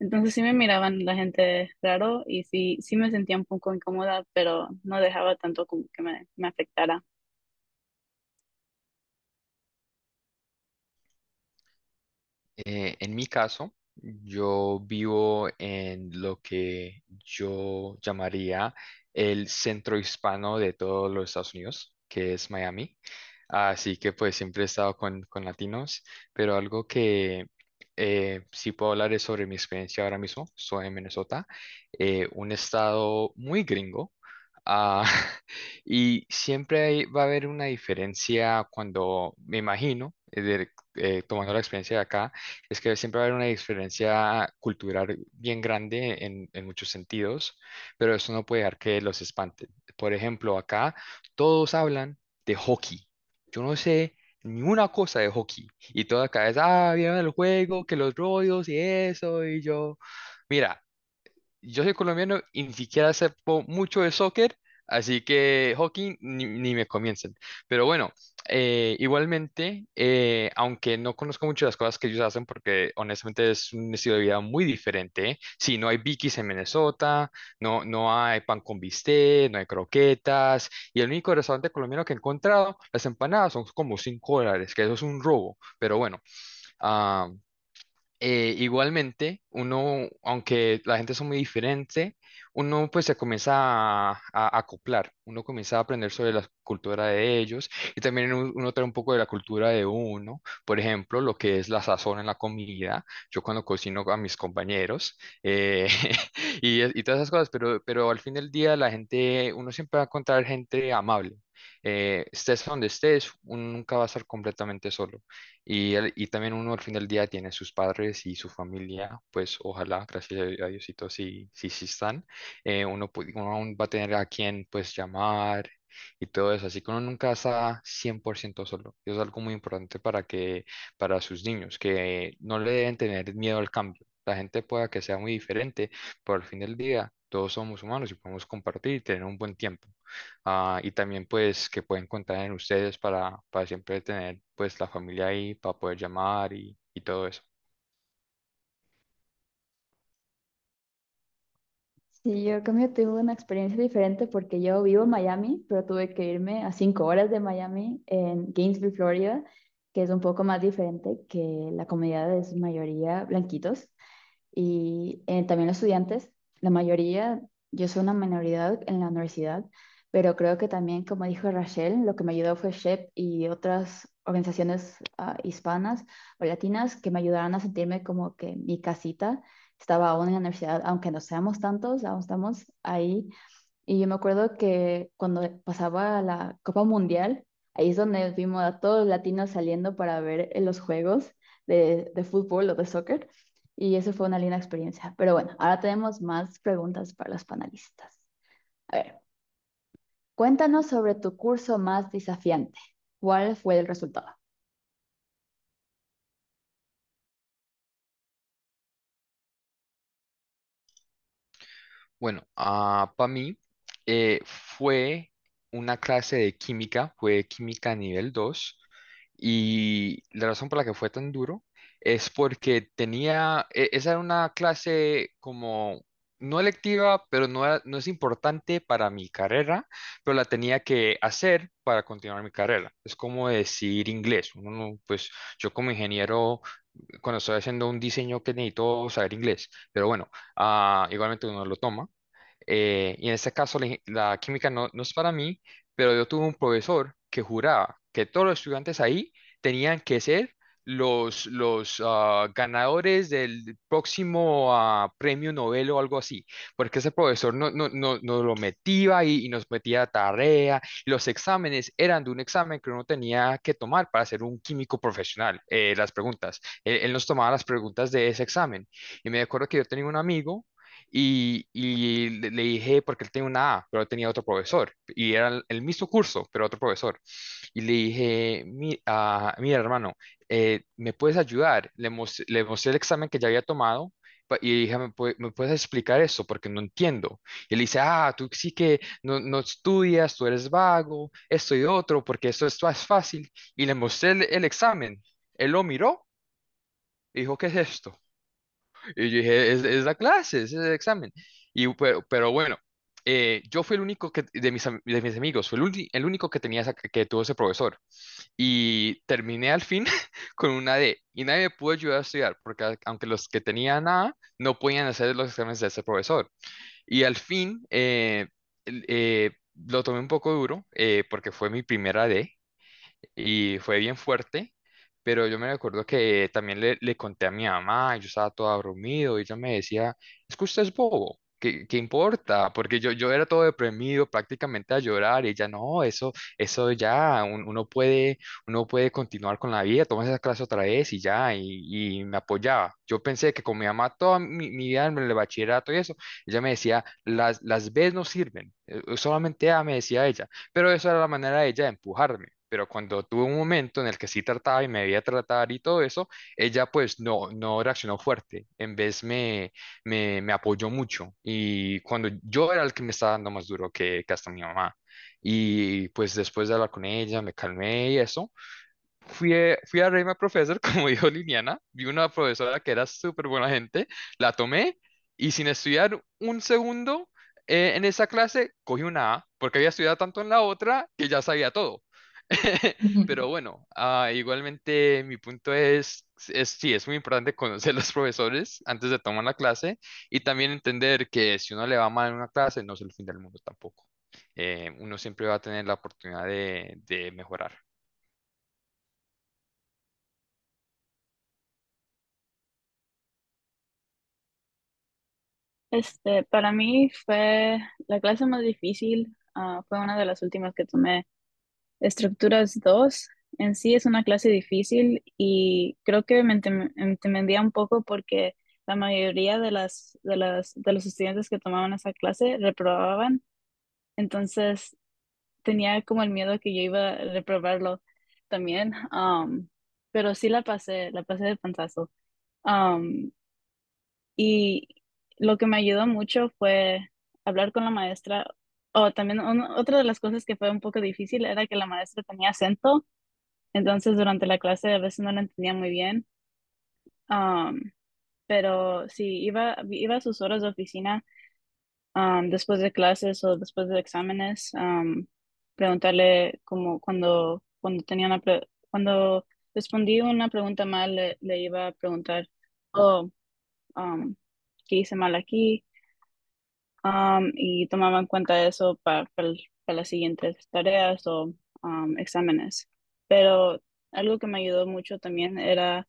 Entonces sí me miraban la gente raro y sí, sí me sentía un poco incómoda, pero no dejaba tanto como que me, me afectara. Eh, en mi caso, yo vivo en lo que yo llamaría el centro hispano de todos los Estados Unidos, que es Miami. Así que pues siempre he estado con, latinos, pero algo que eh, sí puedo hablar es sobre mi experiencia ahora mismo. Soy en Minnesota, eh, un estado muy gringo, Ah, y siempre va a haber una diferencia cuando, me imagino, eh, de- eh, tomando la experiencia de acá, es que siempre va a haber una diferencia cultural bien grande en, muchos sentidos, pero eso no puede dejar que los espante. Por ejemplo, acá todos hablan de hockey. Yo no sé ni una cosa de hockey. Y todo acá es, ah, vieron el juego, que los rollos y eso, y yo. Mira yo soy colombiano y ni siquiera sé mucho de soccer, así que hockey ni, me comiencen. Pero bueno, eh, igualmente, eh, aunque no conozco mucho las cosas que ellos hacen, porque honestamente es un estilo de vida muy diferente. ¿eh? Si no hay bikis en Minnesota, no, no hay pan con bistec, no hay croquetas, y el único restaurante colombiano que he encontrado, las empanadas son como 5 dólares, que eso es un robo, pero bueno. Ah, eh, igualmente, uno, aunque la gente es muy diferente, uno pues se comienza a, acoplar, uno comienza a aprender sobre la cultura de ellos y también uno, trae un poco de la cultura de uno, por ejemplo, lo que es la sazón en la comida, yo cuando cocino a mis compañeros eh, y, todas esas cosas, pero, pero al fin del día la gente, uno siempre va a encontrar gente amable, eh, estés donde estés, uno nunca va a estar completamente solo. Y, también uno al fin del día tiene sus padres y su familia, pues ojalá, gracias a Diosito, si, si, si están, eh, uno, va a tener a quien pues llamar, y todo eso. Así que uno nunca está 100% solo. Eso es algo muy importante para, que, para sus niños, que no le deben tener miedo al cambio. La gente pueda que sea muy diferente, pero al fin del día todos somos humanos y podemos compartir y tener un buen tiempo. Ah, y también pues que pueden contar en ustedes para, para siempre tener pues la familia ahí, para poder llamar y, y todo eso. Sí, yo también tuve una experiencia diferente porque yo vivo en Miami, pero tuve que irme a cinco horas de Miami en Gainesville, Florida, que es un poco más diferente que la comunidad es mayoría blanquitos y eh, también los estudiantes la mayoría, yo soy una minoridad en la universidad, pero creo que también, como dijo Rachel, lo que me ayudó fue SHEP y otras organizaciones ah, hispanas o latinas que me ayudaron a sentirme como que mi casita estaba aún en la universidad, aunque no seamos tantos, aún estamos ahí. Y yo me acuerdo que cuando pasaba la Copa Mundial, ahí es donde vimos a todos los latinos saliendo para ver eh, los juegos de, de fútbol o de soccer. Y eso fue una linda experiencia. Pero bueno, ahora tenemos más preguntas para los panelistas. A ver, cuéntanos sobre tu curso más desafiante. ¿Cuál fue el resultado? Bueno, ah, para mí eh, fue una clase de química, fue química nivel 2 y la razón por la que fue tan duro es porque tenía, e, esa era una clase como no electiva, pero no, es importante para mi carrera, pero la tenía que hacer para continuar mi carrera. Es como decir inglés. pues yo como ingeniero, cuando estoy haciendo un diseño que necesito saber inglés, pero bueno, ah, igualmente uno lo toma. Eh, y en este caso la, la química no, no es para mí, pero yo tuve un profesor que juraba que todos los estudiantes ahí tenían que ser los, los ah, ganadores del próximo ah, premio Nobel o algo así, porque ese profesor no, no, no, nos lo metía y, y, nos metía tarea. Los exámenes eran de un examen que uno tenía que tomar para ser un químico profesional, eh, las preguntas. Él, nos tomaba las preguntas de ese examen. Y me acuerdo que yo tenía un amigo. Y, y le, dije, porque él tenía una A, pero tenía otro profesor, y era el mismo curso, pero otro profesor. Y le dije, ah, mira hermano, eh, ¿me puedes ayudar? Le mostré, el examen que ya había tomado y dije, ¿me, puedes explicar eso? Porque no entiendo. él dice, ah, tú sí que no, no estudias, tú eres vago, esto y otro, porque esto, es fácil. Y le mostré el, examen. Él lo miró y dijo, ¿qué es esto? Y yo dije, es, la clase, es el examen. Y, pero bueno, eh, yo fui el único que, de, mis, de mis amigos, fue el, único que tenía que tuvo ese profesor. Y terminé al fin con una D. Y nadie me pudo ayudar a estudiar, porque aunque los que tenían A no podían hacer los exámenes de ese profesor. Y al fin eh, eh, lo tomé un poco duro, porque fue mi primera D. Y fue bien fuerte, pero yo me acuerdo que también le, conté a mi mamá, yo estaba todo abrumido y ella me decía, es que usted es bobo, ¿qué, qué importa? Porque yo, yo era todo deprimido, prácticamente a llorar, y ella, no, eso, eso ya, uno puede, uno puede continuar con la vida, toma esa clase otra vez y ya, y, y me apoyaba. Yo pensé que con mi mamá toda mi, vida en el bachillerato y eso, ella me decía, las, las Bs no sirven, eh, solamente A me decía ella, pero eso era la manera de ella de empujarme pero cuando tuve un momento en el que sí trataba y me debía tratar y todo eso, ella pues no, no reaccionó fuerte, en vez me, me, me apoyó mucho y cuando yo era el que me estaba dando más duro que, hasta mi mamá y pues después de hablar con ella me calmé y eso. Fui, eh, fui a Reyma Professor, como dijo Liliana, vi una profesora que era súper buena gente, la tomé y sin estudiar un segundo eh, en esa clase cogí una A, porque había estudiado tanto en la otra que ya sabía todo. Pero bueno, ah, igualmente mi punto es, sí, es muy importante conocer a los profesores antes de tomar la clase y también entender que si uno le va mal en una clase, no es el fin del mundo tampoco. Eh, uno siempre va a tener la oportunidad de, de mejorar. Este, para mí fue la clase más difícil, ah, fue una de las últimas que tomé Estructuras 2 en sí es una clase difícil y creo que me entendía un poco porque la mayoría de, las, de, las, de los estudiantes que tomaban esa clase reprobaban. Entonces tenía como el miedo que yo iba a reprobarlo también. Um, pero sí la pasé, la pasé de pantazo. Um, y lo que me ayudó mucho fue hablar con la maestra oh, también otra de las cosas que fue un poco difícil era que la maestra tenía acento, entonces durante la clase a veces no la entendía muy bien. pero sí, iba, iba a sus horas de oficina después de clases o después de exámenes, preguntarle como cuando, cuando tenía una... cuando respondí una pregunta mal, le, iba a preguntar, oh, ¿qué hice mal aquí? y tomaba en cuenta eso para, las siguientes tareas o exámenes. Pero algo que me ayudó mucho también era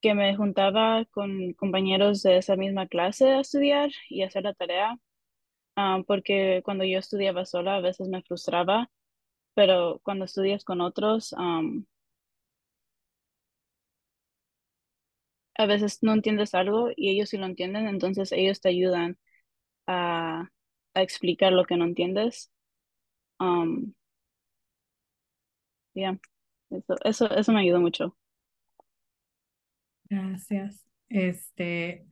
que me juntaba con compañeros de esa misma clase a estudiar y hacer la tarea, porque cuando yo estudiaba sola a veces me frustraba, pero cuando estudias con otros, a veces no entiendes algo y ellos sí lo entienden, entonces ellos te ayudan a, explicar lo que no entiendes. Um, yeah. eso, eso, eso me ayuda mucho. Gracias. Este,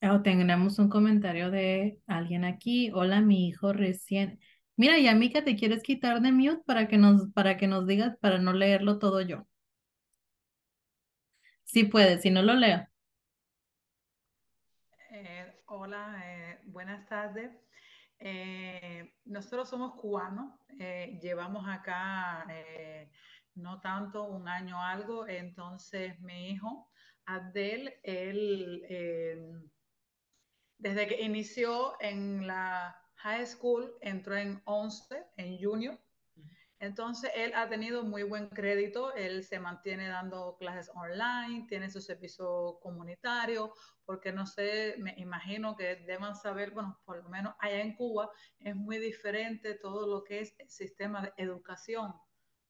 tenemos un comentario de alguien aquí. Hola, mi hijo recién. Mira, Yamika, ¿te quieres quitar de mute para que nos, para que nos digas, para no leerlo todo yo? Sí puedes, si no lo leo. Eh, hola, buenas tardes. Eh, nosotros somos cubanos, eh, llevamos acá eh, no tanto, un año algo, entonces mi hijo, Adel, él, desde que inició en la high school, entró en 11, en junior, entonces, él ha tenido muy buen crédito, él se mantiene dando clases online, tiene su servicio comunitario, porque no sé, me imagino que deban saber, bueno, por lo menos allá en Cuba es muy diferente todo lo que es el sistema de educación,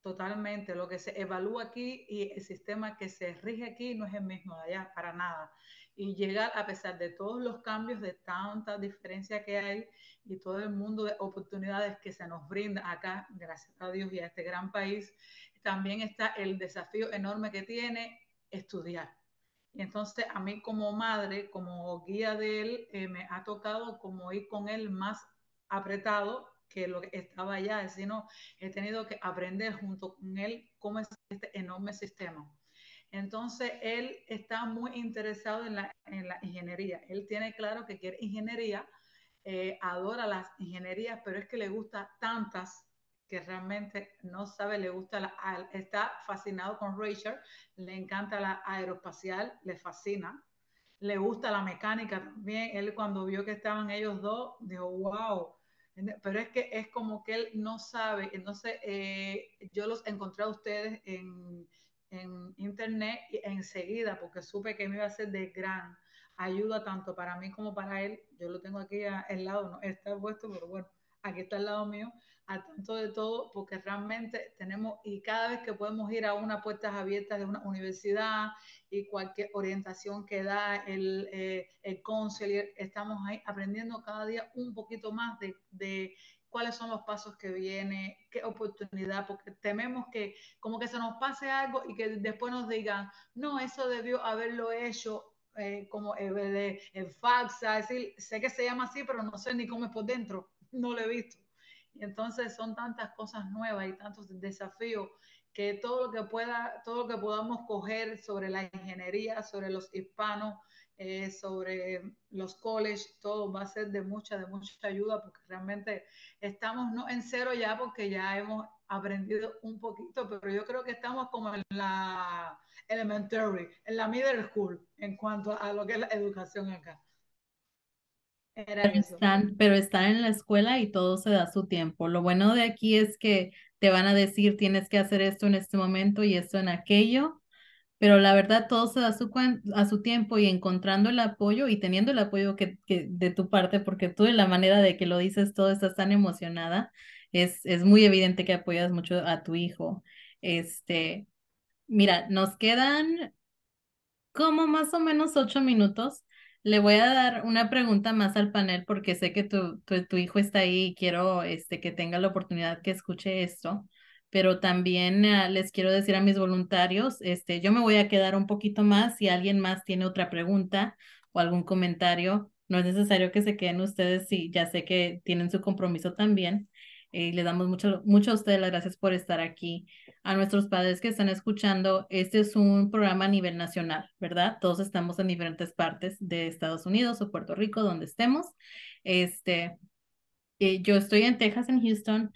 totalmente. Lo que se evalúa aquí y el sistema que se rige aquí no es el mismo de allá, para nada y llegar a pesar de todos los cambios, de tanta diferencia que hay y todo el mundo de oportunidades que se nos brinda acá, gracias a Dios y a este gran país, también está el desafío enorme que tiene estudiar. Y entonces a mí como madre, como guía de él, eh, me ha tocado como ir con él más apretado que lo que estaba allá, sino he tenido que aprender junto con él cómo es este enorme sistema. Entonces, él está muy interesado en la, ingeniería. Él tiene claro que quiere ingeniería, eh, adora las ingenierías, pero es que le gusta tantas que realmente no sabe, le gusta la, está fascinado con Rachel, le encanta la aeroespacial, le fascina, le gusta la mecánica también. Él cuando vio que estaban ellos dos, dijo, wow, pero es que es como que él no sabe. Entonces, eh, yo los encontré a ustedes en en internet y enseguida porque supe que me iba a ser de gran ayuda tanto para mí como para él. Yo lo tengo aquí al lado, no está puesto, pero bueno, aquí está al lado mío, a tanto de todo, porque realmente tenemos, y cada vez que podemos ir a unas puertas abiertas de una universidad y cualquier orientación que da el, eh, estamos ahí aprendiendo cada día un poquito más de cuáles son los pasos que viene, qué oportunidad, porque tememos que como que se nos pase algo y que después nos digan, no, eso debió haberlo hecho eh, como el, el, es decir, sé que se llama así, pero no sé ni cómo es por dentro, no lo he visto. Y entonces son tantas cosas nuevas y tantos desafíos que todo lo que pueda, todo lo que podamos coger sobre la ingeniería, sobre los hispanos, eh, sobre los college, todo va a ser de mucha, de mucha ayuda porque realmente estamos no en cero ya porque ya hemos aprendido un poquito, pero yo creo que estamos como en la elementary, en la middle school en cuanto a lo que es la educación acá. pero, pero en la escuela y todo se da su tiempo. Lo bueno de aquí es que te van a decir tienes que hacer esto en este momento y esto en aquello pero la verdad todo se da a su, a su tiempo y encontrando el apoyo y teniendo el apoyo que, que de tu parte, porque tú en la manera de que lo dices todo estás tan emocionada, es, es muy evidente que apoyas mucho a tu hijo. Este, mira, nos quedan como más o menos ocho minutos. Le voy a dar una pregunta más al panel porque sé que tu, tu, tu hijo está ahí y quiero este, que tenga la oportunidad que escuche esto pero también ah, les quiero decir a mis voluntarios, este, yo me voy a quedar un poquito más si alguien más tiene otra pregunta o algún comentario. No es necesario que se queden ustedes, si ya sé que tienen su compromiso también. Eh, le damos mucho, mucho a ustedes las gracias por estar aquí. A nuestros padres que están escuchando, este es un programa a nivel nacional, ¿verdad? Todos estamos en diferentes partes de Estados Unidos o Puerto Rico, donde estemos. Este, eh, yo estoy en Texas, en Houston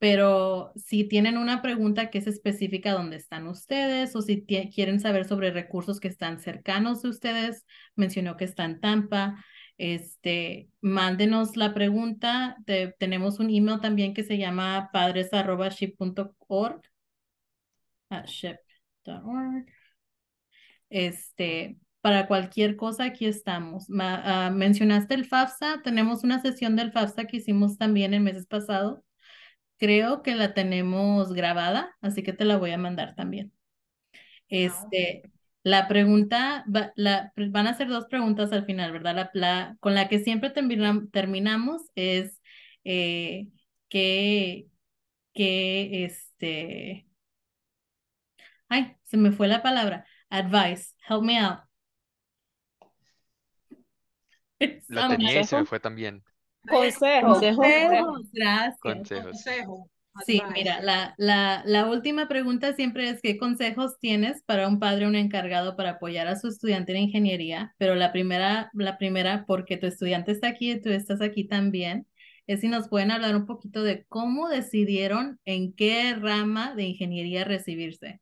pero si tienen una pregunta que es específica donde están ustedes o si quieren saber sobre recursos que están cercanos de ustedes, mencionó que está en Tampa, este, mándenos la pregunta. tenemos un email también que se llama padres.ship.org. Ah, este, para cualquier cosa, aquí estamos. Ah, mencionaste el FAFSA. Tenemos una sesión del FAFSA que hicimos también el mes pasado. Creo que la tenemos grabada, así que te la voy a mandar también. Ah, este, la pregunta, la, van a ser dos preguntas al final, ¿verdad? La, con la que siempre terminamos es eh, que, que, este, ay, se me fue la palabra, advice, help me out. La tenía y se me fue también. Consejos. Gracias. Sí, mira, la, la, la última pregunta siempre es ¿qué consejos tienes para un padre o un encargado para apoyar a su estudiante en ingeniería? Pero la primera, la primera, porque tu estudiante está aquí y tú estás aquí también, es si nos pueden hablar un poquito de cómo decidieron en qué rama de ingeniería recibirse.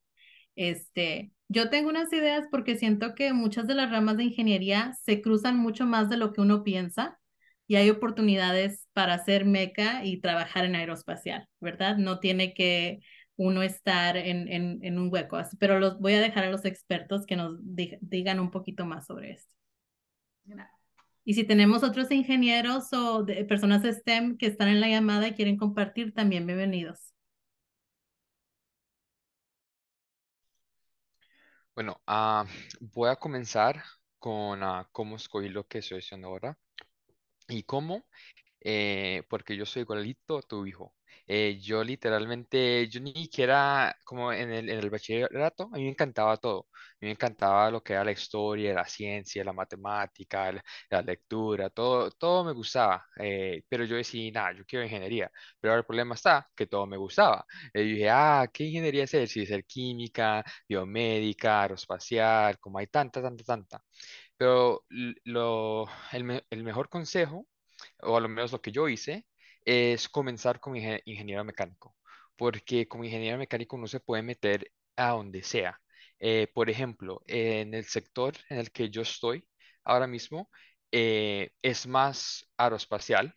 Este, yo tengo unas ideas porque siento que muchas de las ramas de ingeniería se cruzan mucho más de lo que uno piensa y hay oportunidades para hacer meca y trabajar en aeroespacial, ¿verdad? No tiene que uno estar en, un hueco, pero los voy a dejar a los expertos que nos digan un poquito más sobre esto. Y si tenemos otros ingenieros o personas STEM que están en la llamada y quieren compartir, también bienvenidos. Bueno, ah, voy a comenzar con ah, cómo escogí lo que estoy haciendo ahora. ¿Y cómo? Eh, porque yo soy igualito a tu hijo. Eh, yo literalmente, yo ni siquiera, como en el, en el bachillerato, a mí me encantaba todo. A mí me encantaba lo que era la historia, la ciencia, la matemática, la, lectura, todo, todo me gustaba. Eh, pero yo decía, nada, yo quiero ingeniería. Pero ahora el problema está que todo me gustaba. Eh, yo dije, ah, ¿qué ingeniería ser? Si ser química, biomédica, aeroespacial, como hay tanta, tanta, tanta. Pero lo, el, mejor consejo, o a lo menos lo que yo hice, es comenzar como ingeniero mecánico, porque como ingeniero mecánico no se puede meter a donde sea. Eh, por ejemplo, en el sector en el que yo estoy ahora mismo, eh, es más aeroespacial,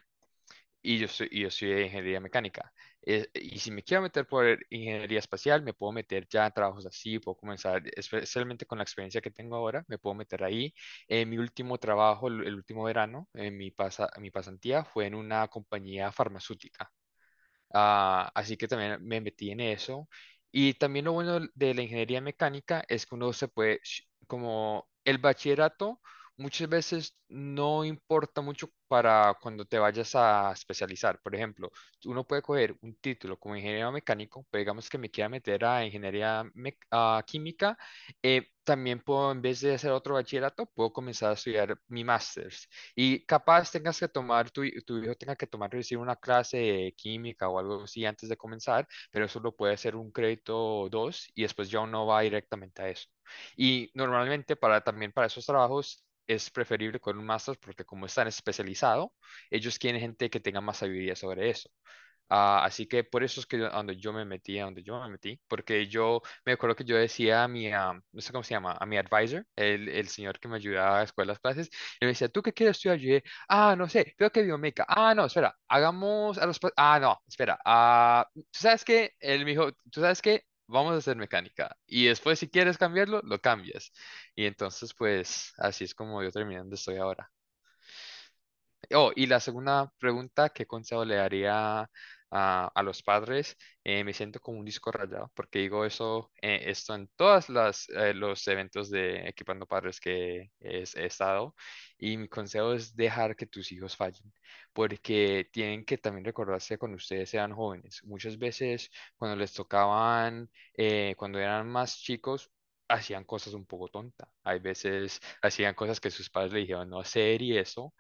y yo soy, yo soy de ingeniería mecánica. Eh, y si me quiero meter por ingeniería espacial, me puedo meter ya en trabajos así, puedo comenzar, especialmente con la experiencia que tengo ahora, me puedo meter ahí. Eh, mi último trabajo, el, último verano, en mi, pasa, mi pasantía fue en una compañía farmacéutica. Ah, así que también me metí en eso. Y también lo bueno de la ingeniería mecánica es que uno se puede, como el bachillerato, muchas veces no importa mucho para cuando te vayas a especializar. Por ejemplo, uno puede coger un título como ingeniero mecánico, digamos que me quiera meter a ingeniería química, eh, también puedo, en vez de hacer otro bachillerato, puedo comenzar a estudiar mi máster. Y capaz tengas que tomar, tu, hijo tenga que tomar, recibir una clase de química o algo así antes de comenzar, pero eso lo puede hacer un crédito o dos y después ya uno va directamente a eso. Y normalmente para también para esos trabajos es preferible con un máster porque como están tan especializado, ellos quieren gente que tenga más sabiduría sobre eso. Ah, así que por eso es que cuando yo me metí, donde yo me metí, porque yo me acuerdo que yo decía a mi, ah, no sé cómo se llama, a mi advisor, el, el señor que me ayudaba a escuelas, clases, él me decía, ¿tú qué quieres estudiar? Yo ayude? ah, no sé, creo que biomédica. Ah, no, espera, hagamos a los, ah, no, espera, ah, tú sabes que, él me dijo, tú sabes que vamos a hacer mecánica. Y después, si quieres cambiarlo, lo cambias. Y entonces, pues, así es como yo terminé donde estoy ahora. Oh, y la segunda pregunta, ¿qué consejo le daría a, los padres, eh, me siento como un disco rayado porque digo eso, eh, esto en todos eh, los eventos de Equipando Padres que he estado y mi consejo es dejar que tus hijos fallen porque tienen que también recordarse cuando ustedes sean jóvenes. Muchas veces cuando les tocaban, cuando eran más chicos, hacían cosas un poco tonta Hay veces hacían cosas que sus padres le dijeron no hacer y eso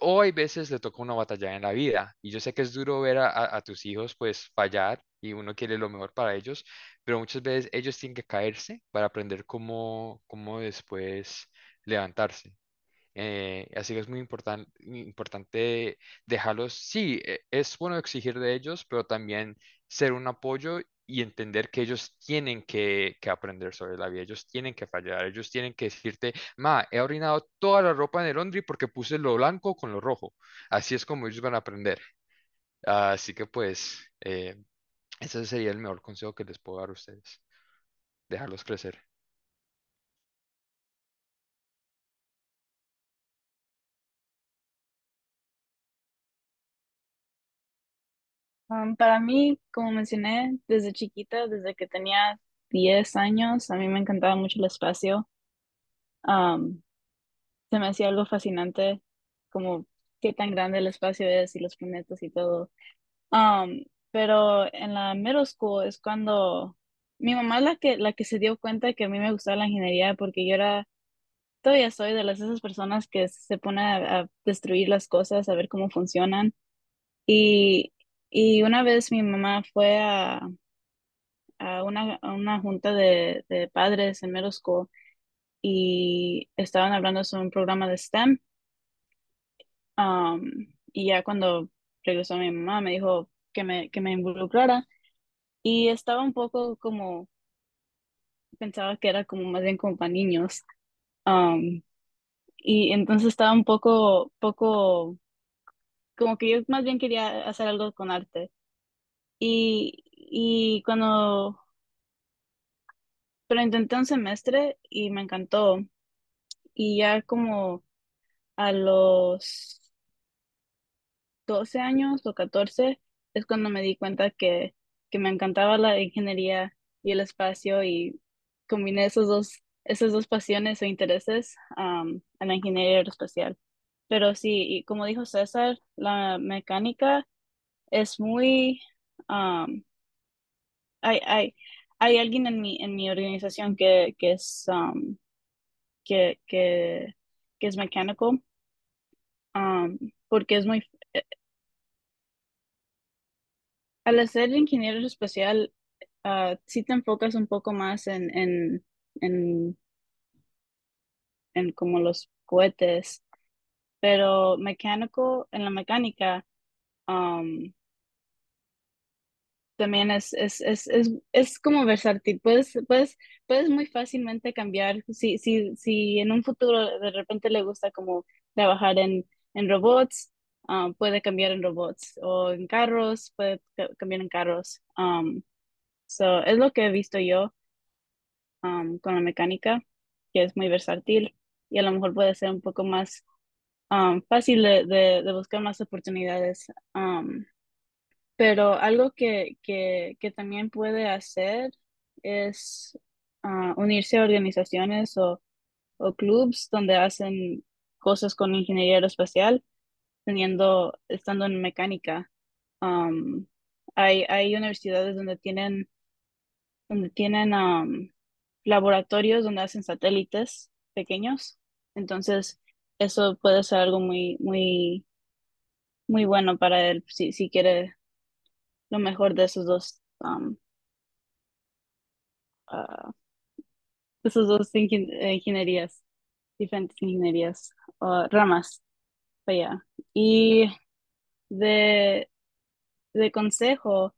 o hay veces le toca una batalla en la vida. Y yo sé que es duro ver a, tus hijos pues fallar y uno quiere lo mejor para ellos, pero muchas veces ellos tienen que caerse para aprender cómo, cómo después levantarse. Eh, así que es muy importante dejarlos, sí, e, es bueno exigir de ellos, pero también ser un apoyo y entender que ellos tienen que, aprender sobre la vida, ellos tienen que fallar, ellos tienen que decirte, ma, he orinado toda la ropa en el laundry porque puse lo blanco con lo rojo. Así es como ellos van a aprender. Así que pues, eh, ese sería el mejor consejo que les puedo dar a ustedes. Dejarlos crecer. para mí, como mencioné, desde chiquita, desde que tenía 10 años, a mí me encantaba mucho el espacio. se me hacía algo fascinante, como qué tan grande el espacio es y los planetas y todo. pero en la middle school es cuando mi mamá es la que, la que se dio cuenta que a mí me gustaba la ingeniería porque yo era, todavía soy de las esas personas que se pone a destruir las cosas, a ver cómo funcionan. Y y una vez mi mamá fue a, a, una, una, junta de, padres en middle y estaban hablando sobre un programa de STEM. Um, y ya cuando regresó mi mamá me dijo que me, que me involucrara y estaba un poco como, pensaba que era como más bien como para niños. Um, y entonces estaba un poco, poco como que yo más bien quería hacer algo con arte. Y, cuando, pero intenté un semestre y me encantó. Y ya como a los 12 años o 14 es cuando me di cuenta que, que me encantaba la ingeniería y el espacio y combiné esos dos, esas dos pasiones e intereses en la ingeniería aeroespacial. Pero sí, y como dijo César, la mecánica es muy... hay, hay alguien en mi, en mi organización que, es... que, es mecánico, porque es muy... Eh, al hacer ingeniero especial, si ah, sí te enfocas un poco más en, en, en como los cohetes pero mecánico, en la mecánica, también es es, como versátil. Puedes, puedes, puedes muy fácilmente cambiar. Si, si, si en un futuro de repente le gusta como trabajar en, en robots, puede cambiar en robots. O en carros, puede cambiar en carros. Um, so, es lo que he visto yo con la mecánica, que es muy versátil y a lo mejor puede ser un poco más fácil de, de, buscar más oportunidades. pero algo que, que, que, también puede hacer es ah, unirse a organizaciones o, o clubs donde hacen cosas con ingeniería aeroespacial, teniendo, estando en mecánica. hay, hay universidades donde tienen, donde tienen laboratorios donde hacen satélites pequeños. Entonces, eso puede ser algo muy, muy, muy bueno para él si, si quiere lo mejor de esos dos, ah, esos dos eh, ingenierías, diferentes ingenierías, o ah, ramas. para Y de, de consejo,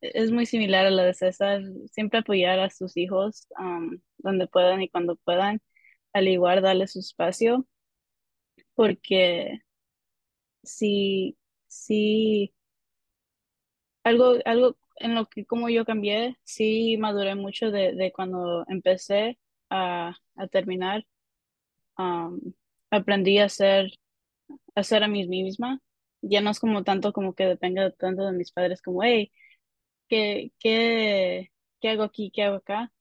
es muy similar a la de César, siempre apoyar a sus hijos donde puedan y cuando puedan al igual darle su espacio, porque sí, sí, algo, algo en lo que como yo cambié, sí maduré mucho de, cuando empecé a, terminar. aprendí a ser, a a mí misma. Ya no es como tanto como que dependa tanto de mis padres como, hey, ¿qué, qué, qué hago aquí? ¿Qué hago acá?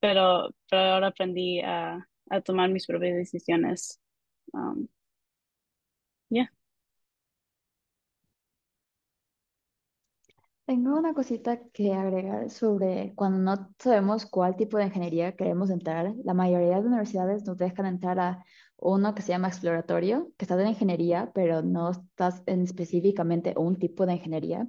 pero, pero ahora aprendí a, a tomar mis propias decisiones. Um, Tengo una cosita que agregar sobre cuando no sabemos cuál tipo de ingeniería queremos entrar. La mayoría de universidades nos dejan entrar a uno que se llama exploratorio, que está en ingeniería, pero no estás en específicamente un tipo de ingeniería.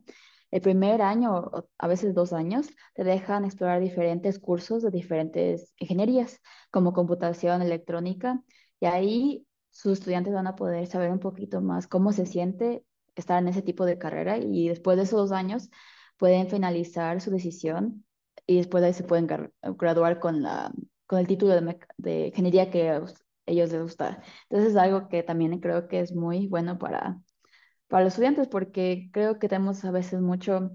El primer año, a veces dos años, te dejan explorar diferentes cursos de diferentes ingenierías, como computación, electrónica, y ahí sus estudiantes van a poder saber un poquito más cómo se siente estar en ese tipo de carrera y después de esos dos años pueden finalizar su decisión y después de ahí se pueden graduar con, la, con el título de, ingeniería que ellos les gusta. Entonces es algo que también creo que es muy bueno para para los estudiantes, porque creo que tenemos a veces mucho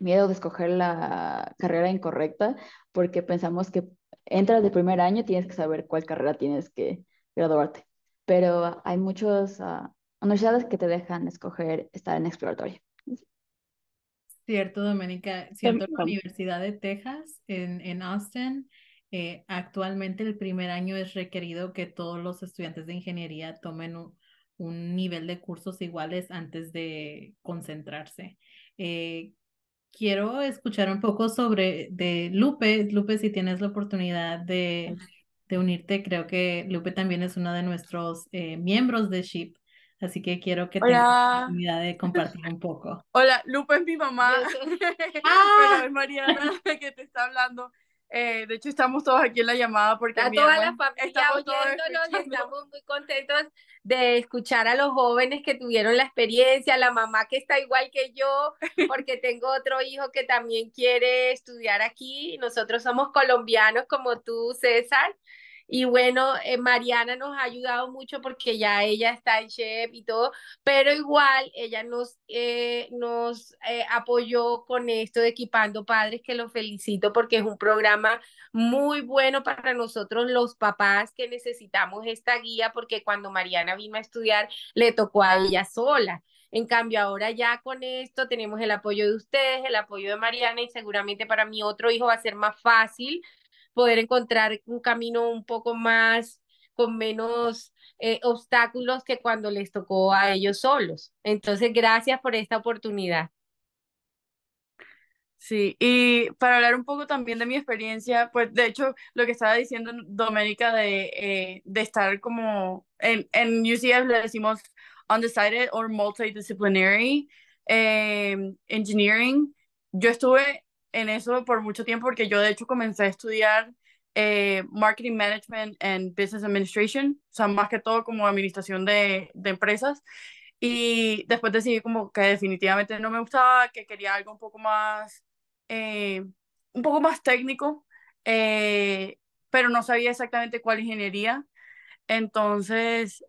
miedo de escoger la carrera incorrecta, porque pensamos que entras de primer año tienes que saber cuál carrera tienes que graduarte. Pero hay muchas ah, universidades que te dejan escoger estar en exploratorio. Cierto, Doménica. Cierto, la Universidad de Texas en, en Austin, eh, actualmente el primer año es requerido que todos los estudiantes de ingeniería tomen un, un nivel de cursos iguales antes de concentrarse. Eh, quiero escuchar un poco sobre de Lupe. Lupe, si tienes la oportunidad de, unirte, creo que Lupe también es uno de nuestros eh, miembros de SHIP. Así que quiero que tengas la oportunidad de compartir un poco. Hola, Lupe es mi mamá. ¡Ah! Pero es Mariana que te está hablando. Eh, de hecho, estamos todos aquí en la llamada porque... Está toda la y estamos muy contentos de escuchar a los jóvenes que tuvieron la experiencia, la mamá que está igual que yo, porque tengo otro hijo que también quiere estudiar aquí. Nosotros somos colombianos como tú, César. Y bueno, eh, Mariana nos ha ayudado mucho porque ya ella está en chef y todo, pero igual ella nos, eh, nos eh, apoyó con esto de Equipando Padres, que lo felicito porque es un programa muy bueno para nosotros los papás que necesitamos esta guía, porque cuando Mariana vino a estudiar le tocó a ella sola. En cambio, ahora ya con esto tenemos el apoyo de ustedes, el apoyo de Mariana y seguramente para mi otro hijo va a ser más fácil poder encontrar un camino un poco más, con menos eh, obstáculos que cuando les tocó a ellos solos. Entonces, gracias por esta oportunidad. Sí, y para hablar un poco también de mi experiencia, pues de hecho lo que estaba diciendo Doménica de, eh, de estar como en, en UCF le decimos undecided or multidisciplinary em, engineering, yo estuve en eso por mucho tiempo porque yo de hecho comencé a estudiar eh, Marketing Management and Business Administration, o sea, más que todo como administración de, empresas. Y después decidí como que definitivamente no me gustaba, que quería algo un poco más, eh, un poco más técnico, eh, pero no sabía exactamente cuál ingeniería. Entonces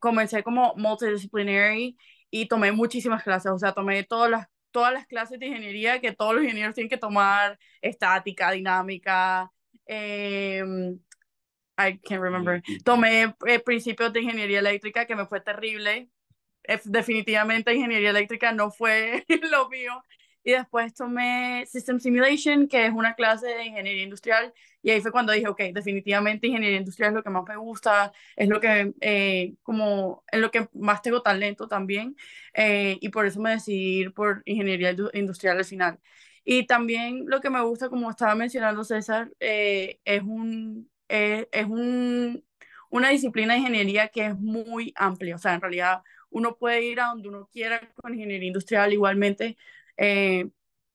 comencé como multidisciplinary y tomé muchísimas clases, o sea, tomé todas las todas las clases de ingeniería que todos los ingenieros tienen que tomar, estática, dinámica, em, I can't remember. Tomé eh, principios de ingeniería eléctrica que me fue terrible. definitivamente ingeniería eléctrica no fue lo mío y después tomé System Simulation, que es una clase de ingeniería industrial, y ahí fue cuando dije, ok, definitivamente ingeniería industrial es lo que más me gusta, es lo que, eh, como, es lo que más tengo talento también, eh, y por eso me decidí ir por ingeniería industrial al final. Y también lo que me gusta, como estaba mencionando César, eh, es, un, es un, una disciplina de ingeniería que es muy amplia, o sea, en realidad uno puede ir a donde uno quiera con ingeniería industrial igualmente, eh,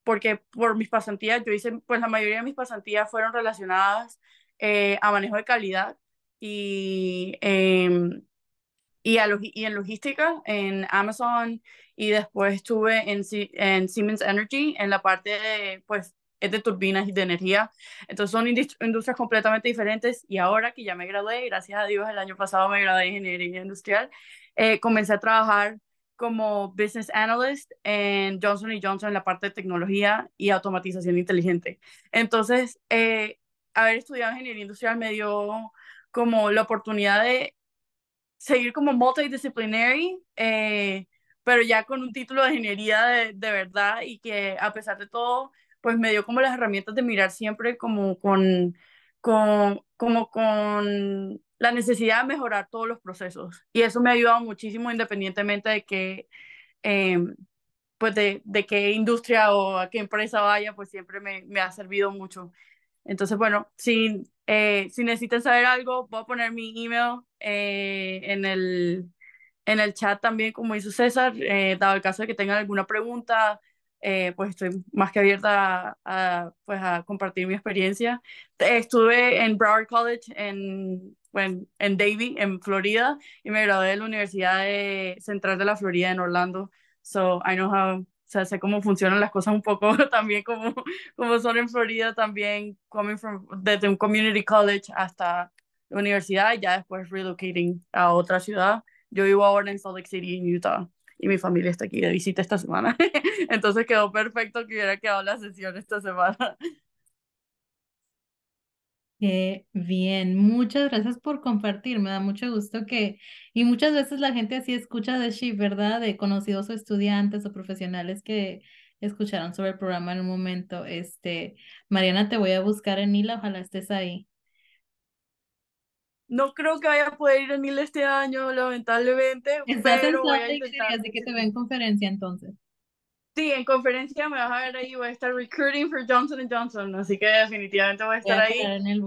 porque por mis pasantías, yo hice, pues la mayoría de mis pasantías fueron relacionadas eh, a manejo de calidad y, em, y, a y, en logística en Amazon y después estuve en, en Siemens Energy en la parte de, pues, es de turbinas y de energía. Entonces son industrias completamente diferentes y ahora que ya me gradué, gracias a Dios el año pasado me gradué en ingeniería industrial, eh, comencé a trabajar como business analyst en Johnson Johnson en la parte de tecnología y automatización inteligente. Entonces, eh, haber estudiado ingeniería industrial me dio como la oportunidad de seguir como multidisciplinary, eh, pero ya con un título de ingeniería de, de, verdad y que a pesar de todo, pues me dio como las herramientas de mirar siempre como con, con, como con la necesidad de mejorar todos los procesos. Y eso me ha ayudado muchísimo independientemente de que... Em, pues de, qué industria o a qué empresa vaya, pues siempre me, ha servido mucho. Entonces, bueno, si, eh, si necesitan saber algo, voy a poner mi email eh, en, el, en el chat también, como hizo César, eh, dado el caso de que tengan alguna pregunta, eh, pues estoy más que abierta a, pues a compartir mi experiencia. Estuve en Broward College, en, en Davie, en Florida, y me gradué de la Universidad Central de la Florida, en Orlando. So I know how, sé cómo funcionan las cosas un poco también, como, como son en Florida también, coming from, desde un community college hasta la universidad, y ya después relocating a otra ciudad. Yo vivo ahora en Salt Lake City, en Utah y mi familia está aquí de visita esta semana. Entonces quedó perfecto que hubiera quedado la sesión esta semana. Qué bien, muchas gracias por compartir, me da mucho gusto que, y muchas veces la gente así escucha de Shift, ¿verdad? De conocidos o estudiantes o profesionales que escucharon sobre el programa en un momento. Este, Mariana, te voy a buscar en Ila. ojalá estés ahí. No creo que vaya a poder ir a NIL este año, lamentablemente. pero voy a así que te ve en conferencia entonces. Sí, en conferencia me vas a ver ahí, voy a estar recruiting for Johnson Johnson, así que definitivamente voy a estar ahí. En el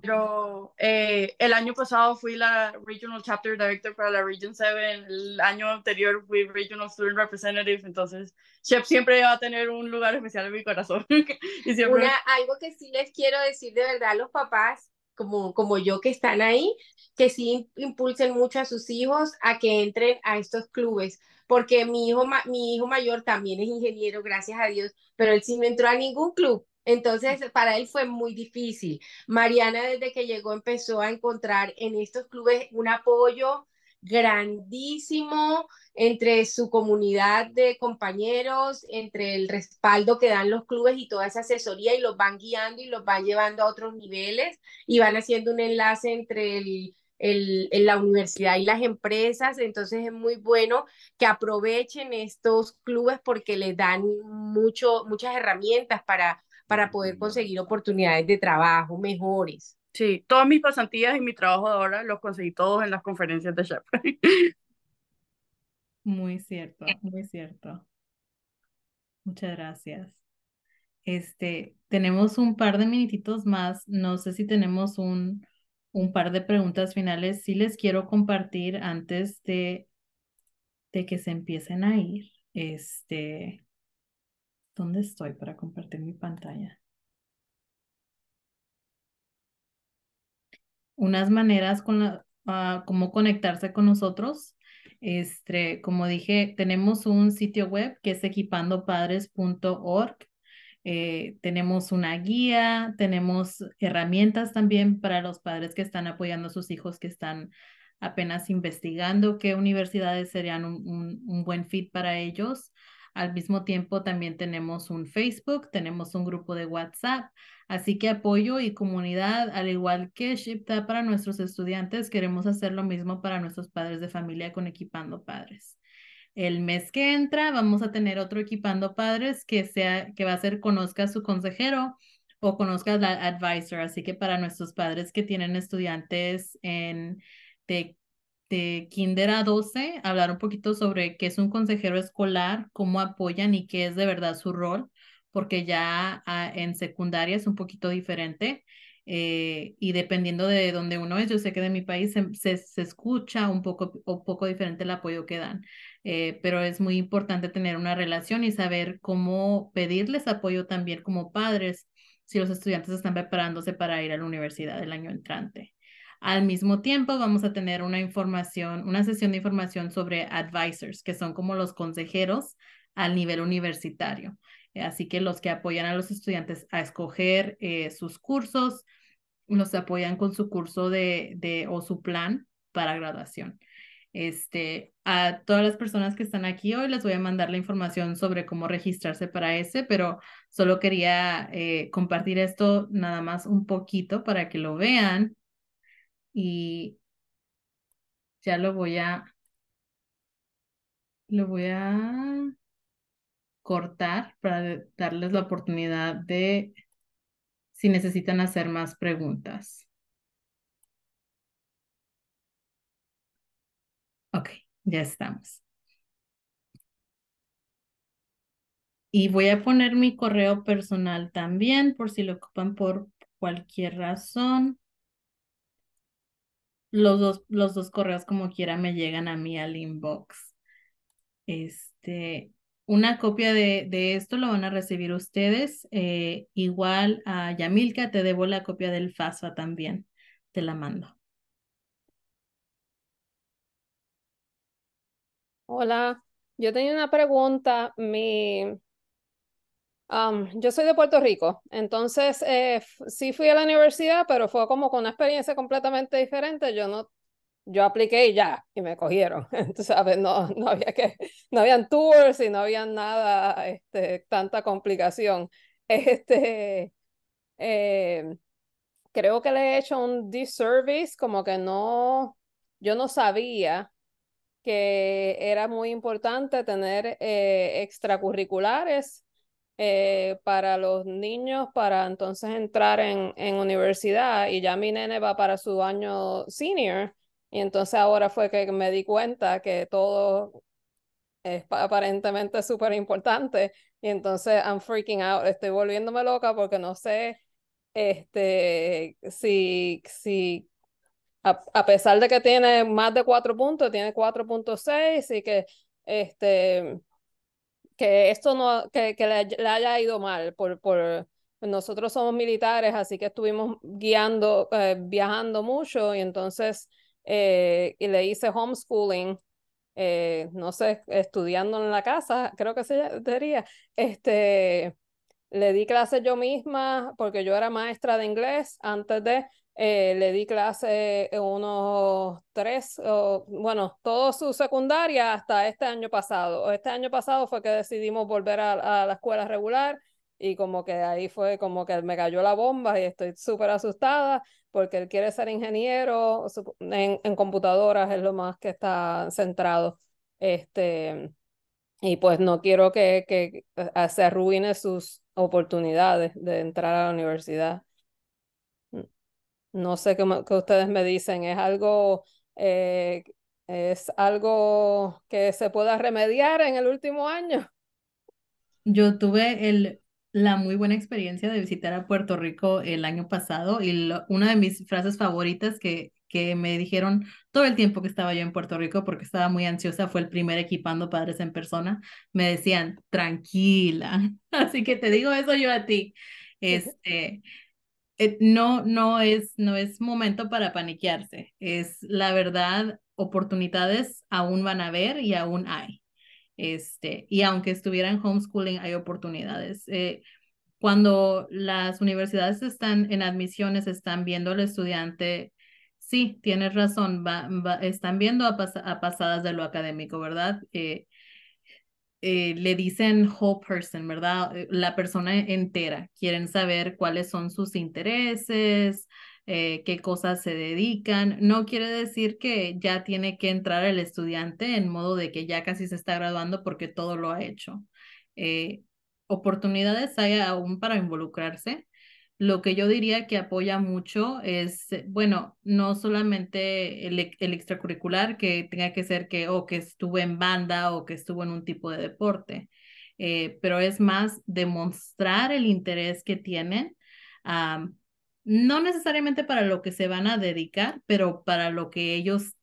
pero eh, el año pasado fui la Regional Chapter Director para la Region 7, el año anterior fui Regional Student Representative, entonces Chef siempre va a tener un lugar especial en mi corazón. y algo que sí les quiero decir de verdad a los papás como, yo que están ahí, que sí impulsen mucho a sus hijos a que entren a estos clubes, porque mi hijo, mi hijo mayor también es ingeniero, gracias a Dios, pero él sí no entró a ningún club. Entonces, para él fue muy difícil. Mariana, desde que llegó, empezó a encontrar en estos clubes un apoyo, grandísimo entre su comunidad de compañeros, entre el respaldo que dan los clubes y toda esa asesoría y los van guiando y los van llevando a otros niveles y van haciendo un enlace entre el, la universidad y las empresas. Entonces es muy bueno que aprovechen estos clubes porque les dan mucho, muchas herramientas para, para poder conseguir oportunidades de trabajo mejores. Sí, todas mis pasantías y mi trabajo de ahora los conseguí todos en las conferencias de Shepard. Muy cierto, muy cierto. Muchas gracias. Este, tenemos un par de minutitos más. No sé si tenemos un, un par de preguntas finales. Sí les quiero compartir antes de, de que se empiecen a ir. Este, ¿dónde estoy para compartir mi pantalla? unas maneras con ah, cómo conectarse con nosotros. Este, como dije, tenemos un sitio web que es equipandopadres.org. Eh, tenemos una guía, tenemos herramientas también para los padres que están apoyando a sus hijos que están apenas investigando qué universidades serían un buen fit para ellos. Al mismo tiempo también tenemos un Facebook, tenemos un grupo de WhatsApp, así que apoyo y comunidad, al igual que ShipTA para nuestros estudiantes, queremos hacer lo mismo para nuestros padres de familia con Equipando Padres. El mes que entra vamos a tener otro Equipando Padres que, sea, que va a ser Conozca a su consejero o Conozca a la advisor, así que para nuestros padres que tienen estudiantes en de de este, kinder a 12, hablar un poquito sobre qué es un consejero escolar, cómo apoyan y qué es de verdad su rol, porque ya ah, en secundaria es un poquito diferente. Eh, y dependiendo de donde uno es, yo sé que de mi país se, escucha un poco, poco diferente el apoyo que dan, eh, pero es muy importante tener una relación y saber cómo pedirles apoyo también como padres si los estudiantes están preparándose para ir a la universidad el año entrante. Al mismo tiempo, vamos a tener una información, una sesión de información sobre advisors, que son como los consejeros al nivel universitario. Así que los que apoyan a los estudiantes a escoger eh, sus cursos, los apoyan con su curso de, o su plan para graduación. Este, a todas las personas que están aquí hoy les voy a mandar la información sobre cómo registrarse para ese, pero solo quería eh, compartir esto nada más un poquito para que lo vean y ya lo voy a, lo voy a cortar para darles la oportunidad de si necesitan hacer más preguntas. Ok, ya estamos. Y voy a poner mi correo personal también por si lo ocupan por cualquier razón los dos, los dos correos como quiera me llegan a mí al inbox. Este, una copia de, de esto lo van a recibir ustedes. Eh, igual a Yamilka, te debo la copia del FASFA también. Te la mando. Hola, yo tenía una pregunta. Mi, Um, yo soy de Puerto Rico, entonces eh, sí fui a la universidad, pero fue como con una experiencia completamente diferente. Yo no, yo apliqué ya, y me cogieron. Entonces, ¿sabes? No, no había que, no habían tours y no había nada, este, tanta complicación. Este, em, creo que le he hecho un disservice, como que no, yo no sabía que era muy importante tener eh, extracurriculares eh, para los niños para entonces entrar en, en, universidad y ya mi nene va para su año senior y entonces ahora fue que me di cuenta que todo es aparentemente súper importante y entonces I'm freaking out, estoy volviéndome loca porque no sé este, si, si a, pesar de que tiene más de cuatro puntos, tiene 4.6 y que este, que esto no, que, que le, haya ido mal por, por, pues nosotros somos militares, así que estuvimos guiando, eh, viajando mucho y entonces eh, y le hice homeschooling, eh, no sé, estudiando en la casa, creo que se diría, este, le di clases yo misma porque yo era maestra de inglés antes de, eh, le di clase unos tres, o, bueno, todo su secundaria hasta este año pasado. Este año pasado fue que decidimos volver a, la escuela regular y como que ahí fue como que me cayó la bomba y estoy súper asustada porque él quiere ser ingeniero en, computadoras, es lo más que está centrado. Este, y pues no quiero que, que eh, se arruine sus oportunidades de entrar a la universidad. No sé qué, ustedes me dicen, es algo, eh, es algo que se pueda remediar en el último año. Yo tuve el, la muy buena experiencia de visitar a Puerto Rico el año pasado y una de mis frases favoritas que, que me dijeron todo el tiempo que estaba yo en Puerto Rico porque estaba muy ansiosa, fue el primer equipando padres en persona, me decían, tranquila. Así que te digo eso yo a ti. Este, eh, no, no, es, no es momento para paniquearse. Es la verdad, oportunidades aún van a haber y aún hay. Este, y aunque estuviera en homeschooling, hay oportunidades. Eh, cuando las universidades están en admisiones, están viendo al estudiante, sí, tienes razón, están viendo a, pasadas de lo académico, ¿verdad? Eh, eh, le dicen whole person, ¿verdad? Eh, la persona entera. Quieren saber cuáles son sus intereses, eh, qué cosas se dedican. No quiere decir que ya tiene que entrar el estudiante en modo de que ya casi se está graduando porque todo lo ha hecho. oportunidades hay aún para involucrarse. Lo que yo diría que apoya mucho es, eh, bueno, no solamente el, extracurricular, que tenga que ser que, o que estuvo en banda o que estuvo en un tipo de deporte, eh, pero es más demostrar el interés que tienen, ah, no necesariamente para lo que se van a dedicar, pero para lo que ellos,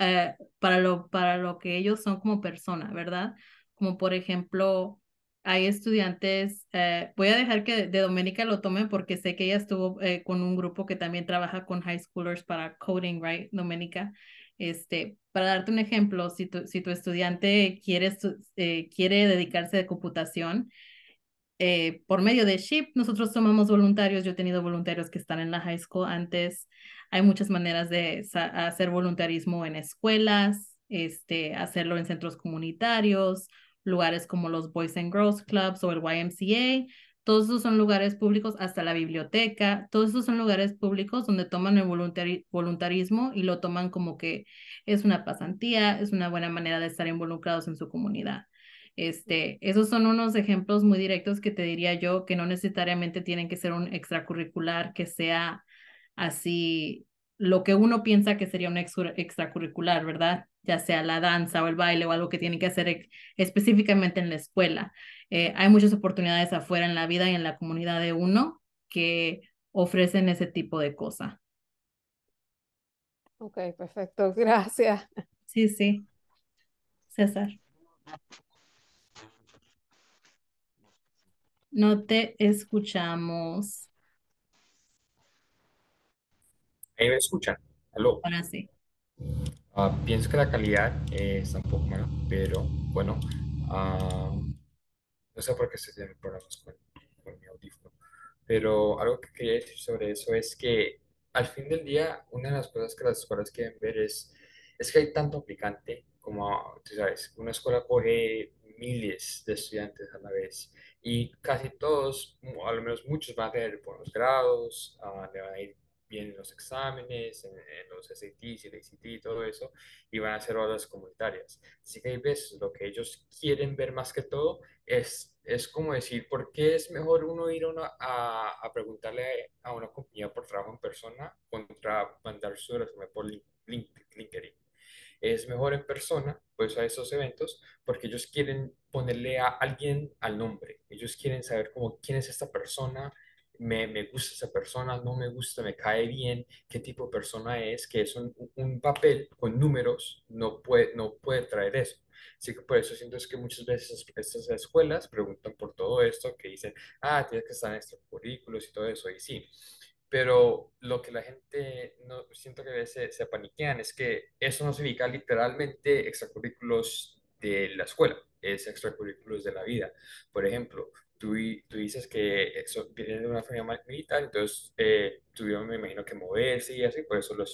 eh, para, lo, para lo que ellos son como persona, ¿verdad? Como por ejemplo, hay estudiantes, eh, voy a dejar que de Doménica lo tome porque sé que ella estuvo eh, con un grupo que también trabaja con high schoolers para coding, right, Doménica? Este, para darte un ejemplo, si tu, si tu estudiante quiere, eh, quiere dedicarse a computación, por medio de SHIP, nosotros tomamos voluntarios, yo he tenido voluntarios que están en la high school antes, hay muchas maneras de hacer voluntarismo en escuelas, este, hacerlo en centros comunitarios, lugares como los Boys and Girls Clubs o el YMCA. Todos esos son lugares públicos, hasta la biblioteca, todos esos son lugares públicos donde toman el voluntari voluntarismo y lo toman como que es una pasantía, es una buena manera de estar involucrados en su comunidad. Este, esos son unos ejemplos muy directos que te diría yo que no necesariamente tienen que ser un extracurricular que sea así lo que uno piensa que sería un extracurricular, ¿verdad? Ya sea la danza o el baile o algo que tiene que hacer específicamente en la escuela. Eh, hay muchas oportunidades afuera en la vida y en la comunidad de uno que ofrecen ese tipo de cosa. Ok, perfecto, gracias. Sí, sí. César. No te escuchamos. Ahí me escuchan. Aló. Ahora sí. Ah, pienso que la calidad es eh, está un poco mala, pero bueno, ah, no sé por qué se tienen problemas con, con mi audífono, pero algo que quería decir sobre eso es que al fin del día, una de las cosas que las escuelas quieren ver es, es que hay tanto aplicante como, tú sabes, una escuela coge miles de estudiantes a la vez y casi todos, al menos muchos, van a tener buenos grados, ah, le van a ir bien en los exámenes, en, eh, los SAT y el ACT y todo eso, y van a hacer horas comunitarias. Así que hay ves, lo que ellos quieren ver más que todo es, es como decir, ¿por qué es mejor uno ir a, a, preguntarle a una compañía por trabajo en persona contra mandar su resumen por LinkedIn? Es mejor en persona, pues a esos eventos, porque ellos quieren ponerle a alguien al nombre. Ellos quieren saber como quién es esta persona, me, gusta esa persona, no me gusta, me cae bien, qué tipo de persona es, que es un, papel con números, no puede, no puede traer eso. Así que por eso siento es que muchas veces estas escuelas preguntan por todo esto, que dicen, ah, tienes que estar en estos y todo eso, y sí. Pero lo que la gente no, siento que a veces se paniquean es que eso no significa literalmente extracurrículos de la escuela, es extracurrículos de la vida. Por ejemplo, tú, dices que eso viene de una familia militar, entonces eh, tuvieron, me imagino, que moverse y así, por eso lo,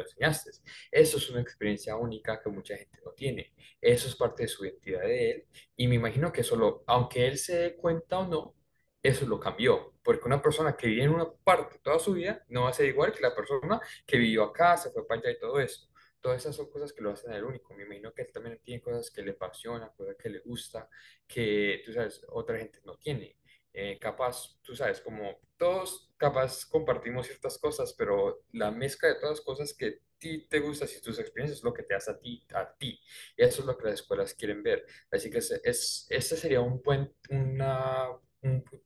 enseñaste. Eso es una experiencia única que mucha gente no tiene. Eso es parte de su identidad de él. Y me imagino que solo aunque él se dé cuenta o no, eso lo cambió, porque una persona que vive en una parte toda su vida no va a ser igual que la persona que vivió acá, se fue para allá y todo eso todas esas son cosas que lo hacen el único. Me imagino que él también tiene cosas que le apasionan, cosas que le gusta, que tú sabes, otra gente no tiene. Eh, capaz, tú sabes, como todos capaz compartimos ciertas cosas, pero la mezcla de todas las cosas que ti te gustas y tus experiencias es lo que te hace a ti, a ti. Y eso es lo que las escuelas quieren ver. Así que es, este sería un buen, un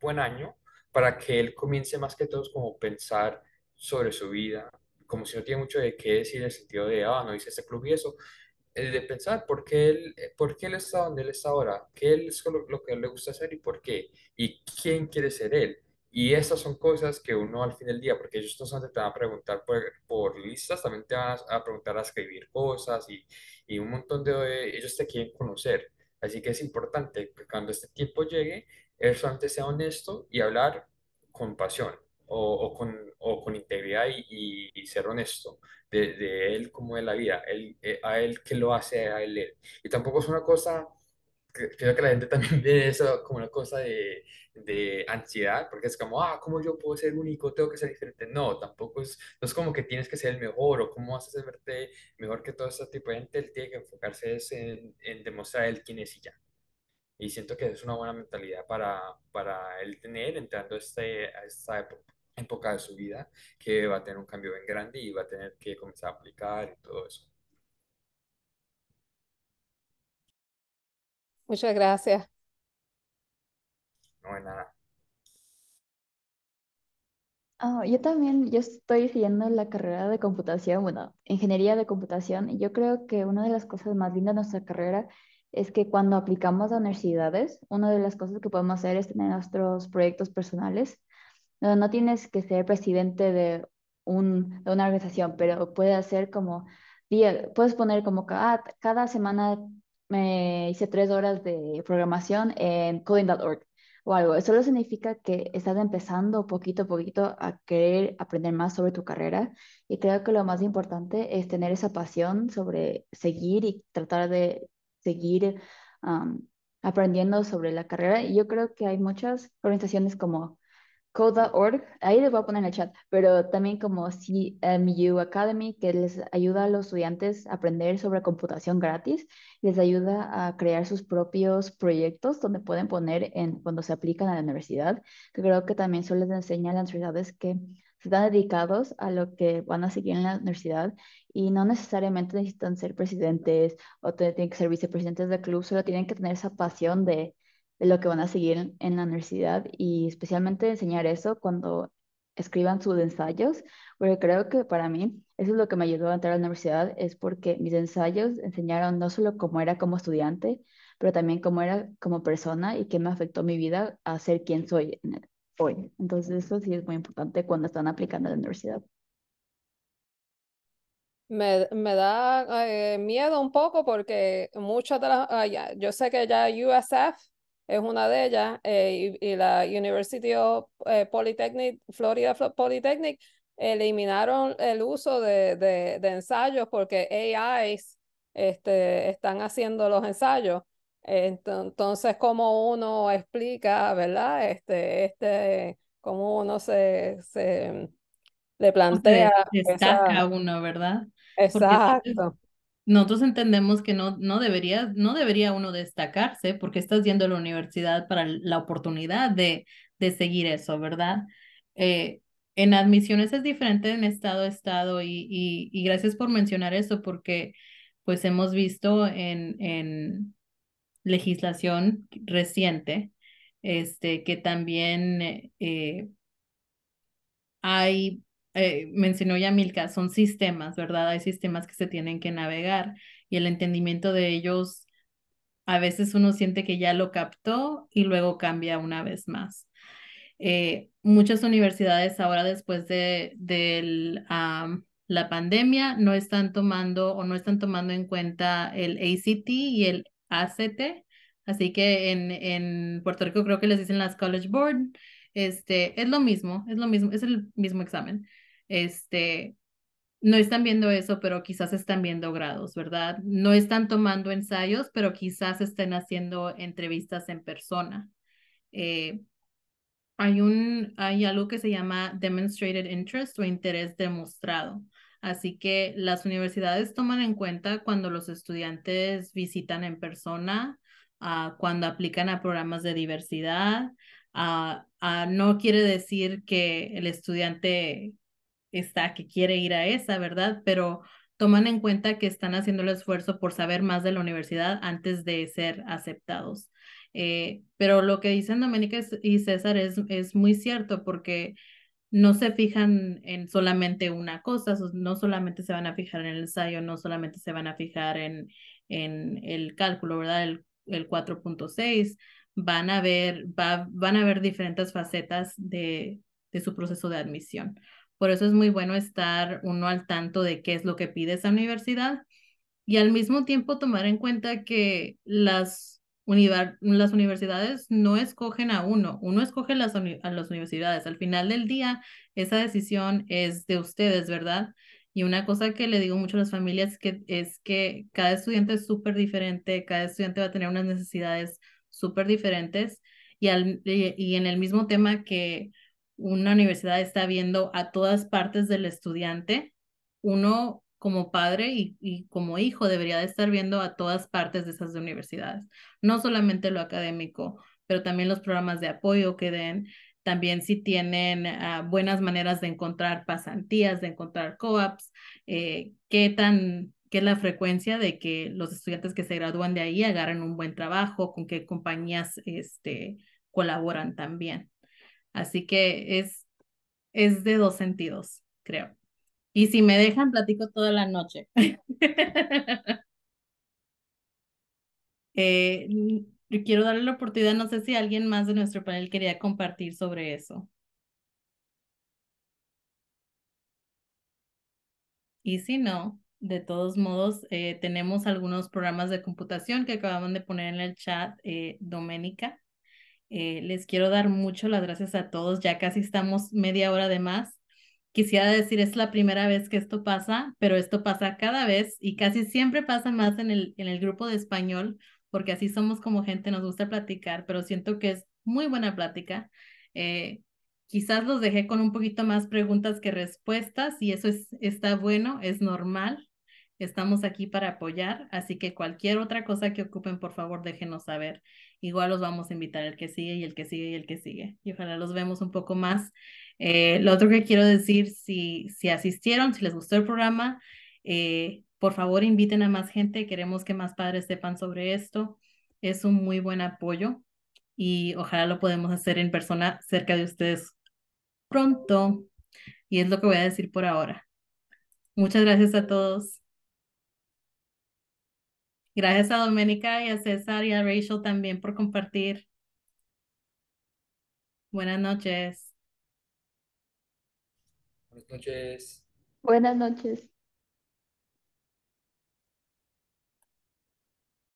buen año para que él comience más que todos como pensar sobre su vida, como si no tiene mucho de qué decir en el sentido de, ah, no hice este club y eso, el de pensar por qué él, eh, por qué él está donde él está ahora, qué él es lo, que le gusta hacer y por qué, y quién quiere ser él. Y esas son cosas que uno al fin del día, porque ellos no solamente te van a preguntar por, por listas, también te van a, preguntar a escribir cosas y, y, un montón de... Ellos te quieren conocer. Así que es importante que cuando este tiempo llegue, él solamente sea honesto y hablar con pasión o con o con integridad y, y, ser honesto de, de, él como de la vida, él, eh, a él que lo hace a él, Y tampoco es una cosa, creo que la gente también ve eso como una cosa de, de, ansiedad, porque es como, ah, ¿cómo yo puedo ser único? Tengo que ser diferente. No, tampoco es, no es como que tienes que ser el mejor o cómo vas a verte mejor que todo ese tipo de gente, él tiene que enfocarse en, demostrar él quién es y ya y siento que es una buena mentalidad para, para él tener entrando este, a esta época época de su vida que va a tener un cambio bien grande y va a tener que comenzar a aplicar y todo eso. Muchas gracias. No hay nada. Ah, yo también, yo estoy siguiendo la carrera de computación, bueno, ingeniería de computación, y yo creo que una de las cosas más lindas de nuestra carrera es que cuando aplicamos a universidades, una de las cosas que podemos hacer es tener nuestros proyectos personales no, tienes que ser presidente de, un, una organización, pero puedes hacer como, puedes poner como cada, semana me hice tres horas de programación en coding.org o algo. Eso solo significa que estás empezando poquito a poquito a querer aprender más sobre tu carrera y creo que lo más importante es tener esa pasión sobre seguir y tratar de seguir aprendiendo sobre la carrera. Y yo creo que hay muchas organizaciones como Coda.org, ahí les voy a poner en el chat, pero también como CMU Academy, que les ayuda a los estudiantes a aprender sobre computación gratis, les ayuda a crear sus propios proyectos donde pueden poner en cuando se aplican a la universidad, que creo que también eso les enseña a las universidades que están dedicados a lo que van a seguir en la universidad y no necesariamente necesitan ser presidentes o tienen que ser vicepresidentes del club, solo tienen que tener esa pasión de de lo que van a seguir en, la universidad y especialmente enseñar eso cuando escriban sus ensayos, porque creo que para mí eso es lo que me ayudó a entrar a la universidad, es porque mis ensayos enseñaron no solo cómo era como estudiante, pero también cómo era como persona y qué me afectó mi vida a ser quien soy hoy. Entonces eso sí es muy importante cuando están aplicando a la universidad. Me, me da eh, miedo un poco porque muchas de las, ah, yo sé que ya USF es una de ellas, eh, y, la University of eh, Polytechnic, Florida Polytechnic, eliminaron el uso de, ensayos porque AIs este, están haciendo los ensayos. Entonces, cómo uno explica, ¿verdad? Este, este, cómo uno se, le plantea. Se uno, ¿verdad? Exacto nosotros entendemos que no, no, debería, no debería uno destacarse porque estás yendo a la universidad para la oportunidad de, de seguir eso, ¿verdad? Eh, en admisiones es diferente en estado a estado y, y, gracias por mencionar eso porque pues hemos visto en, en legislación reciente este, que también eh, hay eh, mencionó ya Milka, son sistemas, ¿verdad? Hay sistemas que se tienen que navegar y el entendimiento de ellos, a veces uno siente que ya lo captó y luego cambia una vez más. Eh, muchas universidades ahora después de, la pandemia no están tomando o no están tomando en cuenta el ACT y el ACT. Así que en, en Puerto Rico creo que les dicen las College Board. Este, es lo mismo, es lo mismo, es el mismo examen este, no están viendo eso, pero quizás están viendo grados, ¿verdad? No están tomando ensayos, pero quizás estén haciendo entrevistas en persona. Eh, hay, un, hay algo que se llama demonstrated interest o interés demostrado. Así que las universidades toman en cuenta cuando los estudiantes visitan en persona, ah, cuando aplican a programas de diversidad. Ah, ah, no quiere decir que el estudiante está que quiere ir a esa, ¿verdad? Pero toman en cuenta que están haciendo el esfuerzo por saber más de la universidad antes de ser aceptados. Eh, pero lo que dicen Doménica y César es, muy cierto porque no se fijan en solamente una cosa, no solamente se van a fijar en el ensayo, no solamente se van a fijar en, en el cálculo, ¿verdad? El, 4.6, van a ver, van a ver diferentes facetas de, de su proceso de admisión. Por eso es muy bueno estar uno al tanto de qué es lo que pide esa universidad y al mismo tiempo tomar en cuenta que las, las universidades no escogen a uno, uno escoge las a las universidades. Al final del día, esa decisión es de ustedes, ¿verdad? Y una cosa que le digo mucho a las familias que, es que cada estudiante es súper diferente, cada estudiante va a tener unas necesidades súper diferentes y en el mismo tema que una universidad está viendo a todas partes del estudiante, uno como padre y, como hijo debería de estar viendo a todas partes de esas universidades, no solamente lo académico, pero también los programas de apoyo que den, también si tienen ah, buenas maneras de encontrar pasantías, de encontrar co-ops, eh, qué tan qué es la frecuencia de que los estudiantes que se gradúan de ahí agarren un buen trabajo, con qué compañías este, colaboran también. Así que es, de dos sentidos, creo. Y si me dejan, platico toda la noche. Eh, quiero darle la oportunidad, no sé si alguien más de nuestro panel quería compartir sobre eso. Y si no, de todos modos, eh, tenemos algunos programas de computación que acababan de poner en el chat eh, Doménica. Eh, les quiero dar mucho las gracias a todos. Ya casi estamos media hora de más. Quisiera decir, es la primera vez que esto pasa, pero esto pasa cada vez y casi siempre pasa más en el, en el grupo de español, porque así somos como gente, nos gusta platicar, pero siento que es muy buena plática. Eh, quizás los dejé con un poquito más preguntas que respuestas y eso está bueno, es normal. Estamos aquí para apoyar, así que cualquier otra cosa que ocupen, por favor, déjenos saber igual los vamos a invitar el que sigue y el que sigue y el que sigue. Y ojalá los vemos un poco más. Eh, lo otro que quiero decir, si, si asistieron, si les gustó el programa, eh, por favor inviten a más gente. Queremos que más padres sepan sobre esto. Es un muy buen apoyo y ojalá lo podemos hacer en persona cerca de ustedes pronto. Y es lo que voy a decir por ahora. Muchas gracias a todos. Gracias a Doménica y a César y a Rachel también por compartir. Buenas noches. Buenas noches. Buenas noches.